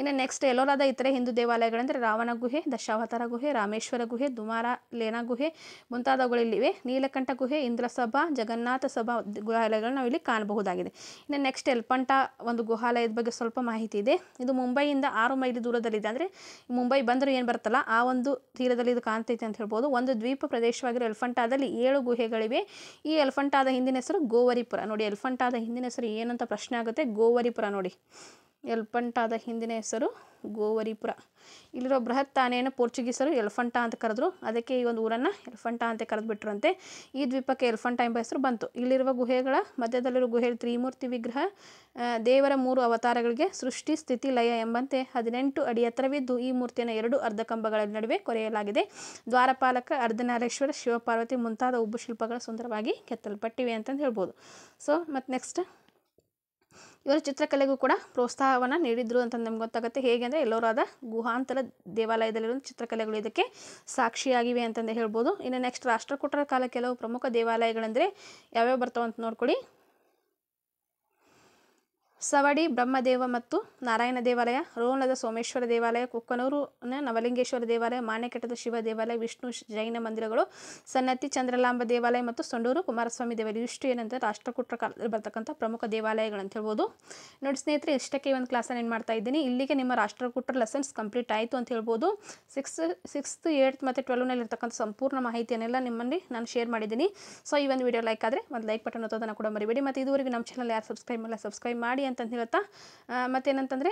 ಇನ್ನು ನೆಕ್ಸ್ಟ್ ಎಲ್ಲೋರಾದ ಇತರೆ ಹಿಂದೂ ದೇವಾಲಯಗಳೆಂದರೆ ರಾವಣ ಗುಹೆ ದಶಾವತಾರ ಗುಹೆ ರಾಮೇಶ್ವರ ಗುಹೆ ದುಮಾರ ಲೇನಾ ಗುಹೆ ಮುಂತಾದವುಗಳಿವೆ ನೀಲಕಂಠ ಗುಹೆ ಇಂದ್ರಸಭಾ ಜಗನ್ನಾಥ ಸಭಾ ಗುಹಾಲಯಗಳನ್ನ ನಾವು ಇಲ್ಲಿ ಕಾಣಬಹುದಾಗಿದೆ ಇನ್ನು ನೆಕ್ಸ್ಟ್ ಎಲ್ಪಂಟ ಒಂದು ಗುಹಾಲಯದ ಬಗ್ಗೆ ಸ್ವಲ್ಪ ಮಾಹಿತಿ ಇದೆ ಇದು ಮುಂಬೈಯಿಂದ ಆರು ಮೈಲಿ ದೂರದಲ್ಲಿದೆ ಅಂದರೆ ಮುಂಬೈ ಬಂದರೂ ಏನು ಬರುತ್ತಲ್ಲ ಆ ಒಂದು ತೀರದಲ್ಲಿ ಇದು ಕಾಣ್ತೈತೆ ಅಂತ ಹೇಳ್ಬೋದು ಒಂದು ದ್ವೀಪ ಪ್ರದೇಶವಾಗಿರೋ ಎಲ್ಫಂಟಾದಲ್ಲಿ ಏಳು ಗುಹೆಗಳಿವೆ ಈ ಎಲ್ಫಂಟಾದ ಹಿಂದಿನ ಹೆಸರು ಗೋವರಿಪುರ ನೋಡಿ ಎಲ್ಫಂಟಾದ ಹಿಂದಿನ ಹೆಸರು ಏನಂತ ಪ್ರಶ್ನೆ ಆಗುತ್ತೆ ಗೋವರಿಪುರ ನೋಡಿ ಎಲ್ಫಂಟಾದ ಹಿಂದಿನ ಹೆಸರು ಗೋವರಿಪುರ ಇಲ್ಲಿರೋ ಬೃಹತ್ ಆನೆಯನ್ನು ಪೋರ್ಚುಗೀಸರು ಎಲ್ಫಂಟಾ ಅಂತ ಕರೆದ್ರು ಅದಕ್ಕೆ ಈ ಒಂದು ಊರನ್ನು ಎಲ್ಫಂಟಾ ಅಂತ ಕರೆದುಬಿಟ್ರಂತೆ ಈ ದ್ವೀಪಕ್ಕೆ ಎಲ್ಫಂಟಾ ಎಂಬ ಹೆಸರು ಬಂತು ಇಲ್ಲಿರುವ ಗುಹೆಗಳ ಮಧ್ಯದಲ್ಲಿರುವ ಗುಹೆ ತ್ರಿಮೂರ್ತಿ ವಿಗ್ರಹ ದೇವರ ಮೂರು ಅವತಾರಗಳಿಗೆ ಸೃಷ್ಟಿ ಸ್ಥಿತಿ ಲಯ ಎಂಬಂತೆ ಹದಿನೆಂಟು ಅಡಿ ಎತ್ತರವಿದ್ದು ಈ ಮೂರ್ತಿಯನ್ನು ಎರಡು ಅರ್ಧಕಂಬಗಳ ನಡುವೆ ಕೊರೆಯಲಾಗಿದೆ ದ್ವಾರಪಾಲಕ ಅರ್ಧನಾರೇಶ್ವರ ಶಿವಪಾರ್ವತಿ ಮುಂತಾದ ಉಬ್ಬು ಶಿಲ್ಪಗಳು ಸುಂದರವಾಗಿ ಕೆತ್ತಲ್ಪಟ್ಟಿವೆ ಅಂತಂದು ಹೇಳ್ಬೋದು ಸೊ ಮತ್ತು ನೆಕ್ಸ್ಟ್ ಇವರ ಚಿತ್ರಕಲೆಗೂ ಕೂಡ ಪ್ರೋತ್ಸಾಹವನ್ನು ನೀಡಿದ್ರು ಅಂತ ನಮ್ಗೆ ಗೊತ್ತಾಗುತ್ತೆ ಹೇಗೆ ಅಂದರೆ ಎಲ್ಲೋರಾದ ಗುಹಾಂತರ ದೇವಾಲಯದಲ್ಲಿರುವ ಚಿತ್ರಕಲೆಗಳು ಇದಕ್ಕೆ ಸಾಕ್ಷಿಯಾಗಿವೆ ಅಂತಂದು ಹೇಳ್ಬೋದು ಇನ್ನು ನೆಕ್ಸ್ಟ್ ರಾಷ್ಟ್ರಕೂಟರ ಕಾಲ ಕೆಲವು ಪ್ರಮುಖ ದೇವಾಲಯಗಳೆಂದರೆ ಯಾವ್ಯಾವ ಬರ್ತಾವಂತ ನೋಡ್ಕೊಳ್ಳಿ ಸವಡಿ ಬ್ರಹ್ಮದೇವ ಮತ್ತು ನಾರಾಯಣ ದೇವಾಲಯ ರೋಣದ ಸೋಮೇಶ್ವರ ದೇವಾಲಯ ಕುಕ್ಕನೂರು ನವಲಿಂಗೇಶ್ವರ ದೇವಾಲಯ ಮಾಣೆಕಟ್ಟದ ಶಿವ ದೇವಾಲಯ ವಿಷ್ಣು ಜೈನ ಮಂದಿರಗಳು ಸನ್ನತಿ ಚಂದ್ರಲಾಂಬ ದೇವಾಲಯ ಮತ್ತು ಸೊಂಡೂರು ಕುಮಾರಸ್ವಾಮಿ ದೇವಾಲಯ ಇಷ್ಟು ಏನಂದರೆ ರಾಷ್ಟ್ರಕೂಟರ ಕಾಲದಲ್ಲಿ ಬರ್ತಕ್ಕಂಥ ಪ್ರಮುಖ ದೇವಾಲಯಗಳಂತ ಹೇಳ್ಬೋದು ನೋಡಿ ಸ್ನೇಹಿತರೆ ಇಷ್ಟಕ್ಕೆ ಒಂದು ಕ್ಲಾಸನ್ನು ಏನು ಮಾಡ್ತಾ ಇದ್ದೀನಿ ಇಲ್ಲಿಗೆ ನಿಮ್ಮ ರಾಷ್ಟ್ರಕೂಟರ ಲೆಸನ್ಸ್ ಕಂಪ್ಲೀಟ್ ಆಯಿತು ಅಂತ ಹೇಳ್ಬೋದು ಸಿಕ್ಸ್ ಸಿಕ್ಸ್ತ್ ಏಯ್ತ್ ಮತ್ತು ಟ್ವೆಲ್ವ್ನಲ್ಲಿ ಇರ್ತಕ್ಕಂಥ ಸಂಪೂರ್ಣ ಮಾಹಿತಿಯನ್ನೆಲ್ಲ ನಿಮ್ಮಲ್ಲಿ ನಾನು ಶೇರ್ ಮಾಡಿದ್ದೀನಿ ಸೊ ಈ ಒಂದು ವಿಡಿಯೋ ಲೈಕ್ ಆದರೆ ಒಂದು ಲೈಕ್ ಬಟನ್ ಅದನ್ನು ಕೂಡ ಮರಿಬೇಡಿ ಮತ್ತು ಇದುವರೆಗೂ ನಮ್ಮ ಚಾನಲ್ ಯಾರು ಸಬ್ಸ್ಕ್ರೈಬ್ ಮಾಡಿಲ್ಲ ಸಬ್ಸ್ಕ್ರೈಬ್ ಮಾಡಿ ಅಂತಂದು ಹೇಳ್ತಾ ಮತ್ತೇನಂತಂದರೆ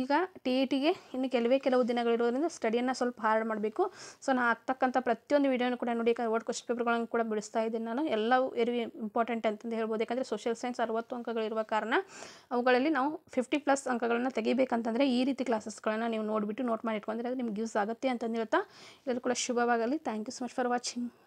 ಈಗ ಟಿ ಇ ಟಿಗೆ ಇನ್ನು ಕೆಲವೇ ಕೆಲವು ದಿನಗಳಿರೋದ್ರಿಂದ ಸ್ಟಡಿಯನ್ನು ಸ್ವಲ್ಪ ಹಾರ್ಡ್ ಮಾಡಬೇಕು ಸೊ ನಾನು ಆಗ್ತಕ್ಕಂಥ ಪ್ರತಿಯೊಂದು ವೀಡಿಯೋನು ಕೂಡ ನೋಡಿ ವರ್ಡ್ ಕ್ವಶನ್ ಪೇಪರ್ಗಳನ್ನು ಕೂಡ ಬಿಡಿಸ್ತಾ ಇದ್ದೀನಿ ನಾನು ಎಲ್ಲವೂ ಎರಿ ಇಂಪಾರ್ಟೆಂಟ್ ಅಂತಂದು ಹೇಳ್ಬೋದು ಯಾಕಂದರೆ ಸೋಷಿಯಲ್ ಸೈನ್ಸ್ ಅರವತ್ತು ಅಂಕಗಳಿರುವ ಕಾರಣ ಅವುಗಳಲ್ಲಿ ನಾವು ಫಿಫ್ಟಿ ಪ್ಲಸ್ ಅಂಕಗಳನ್ನು ತೆಗಿಬೇಕಂತಂದರೆ ಈ ರೀತಿ ಕ್ಲಾಸಸ್ಗಳನ್ನು ನೀವು ನೋಡಿಬಿಟ್ಟು ನೋಟ್ ಮಾಡಿ ಇಟ್ಕೊಂಡ್ರೆ ಅದು ನಿಮ್ಗೆ ಯೂಸ್ ಆಗುತ್ತೆ ಅಂತಂದು ಹೇಳ್ತಾ ಇದರಲ್ಲಿ ಕೂಡ ಶುಭವಾಗಲಿ thank you so much for watching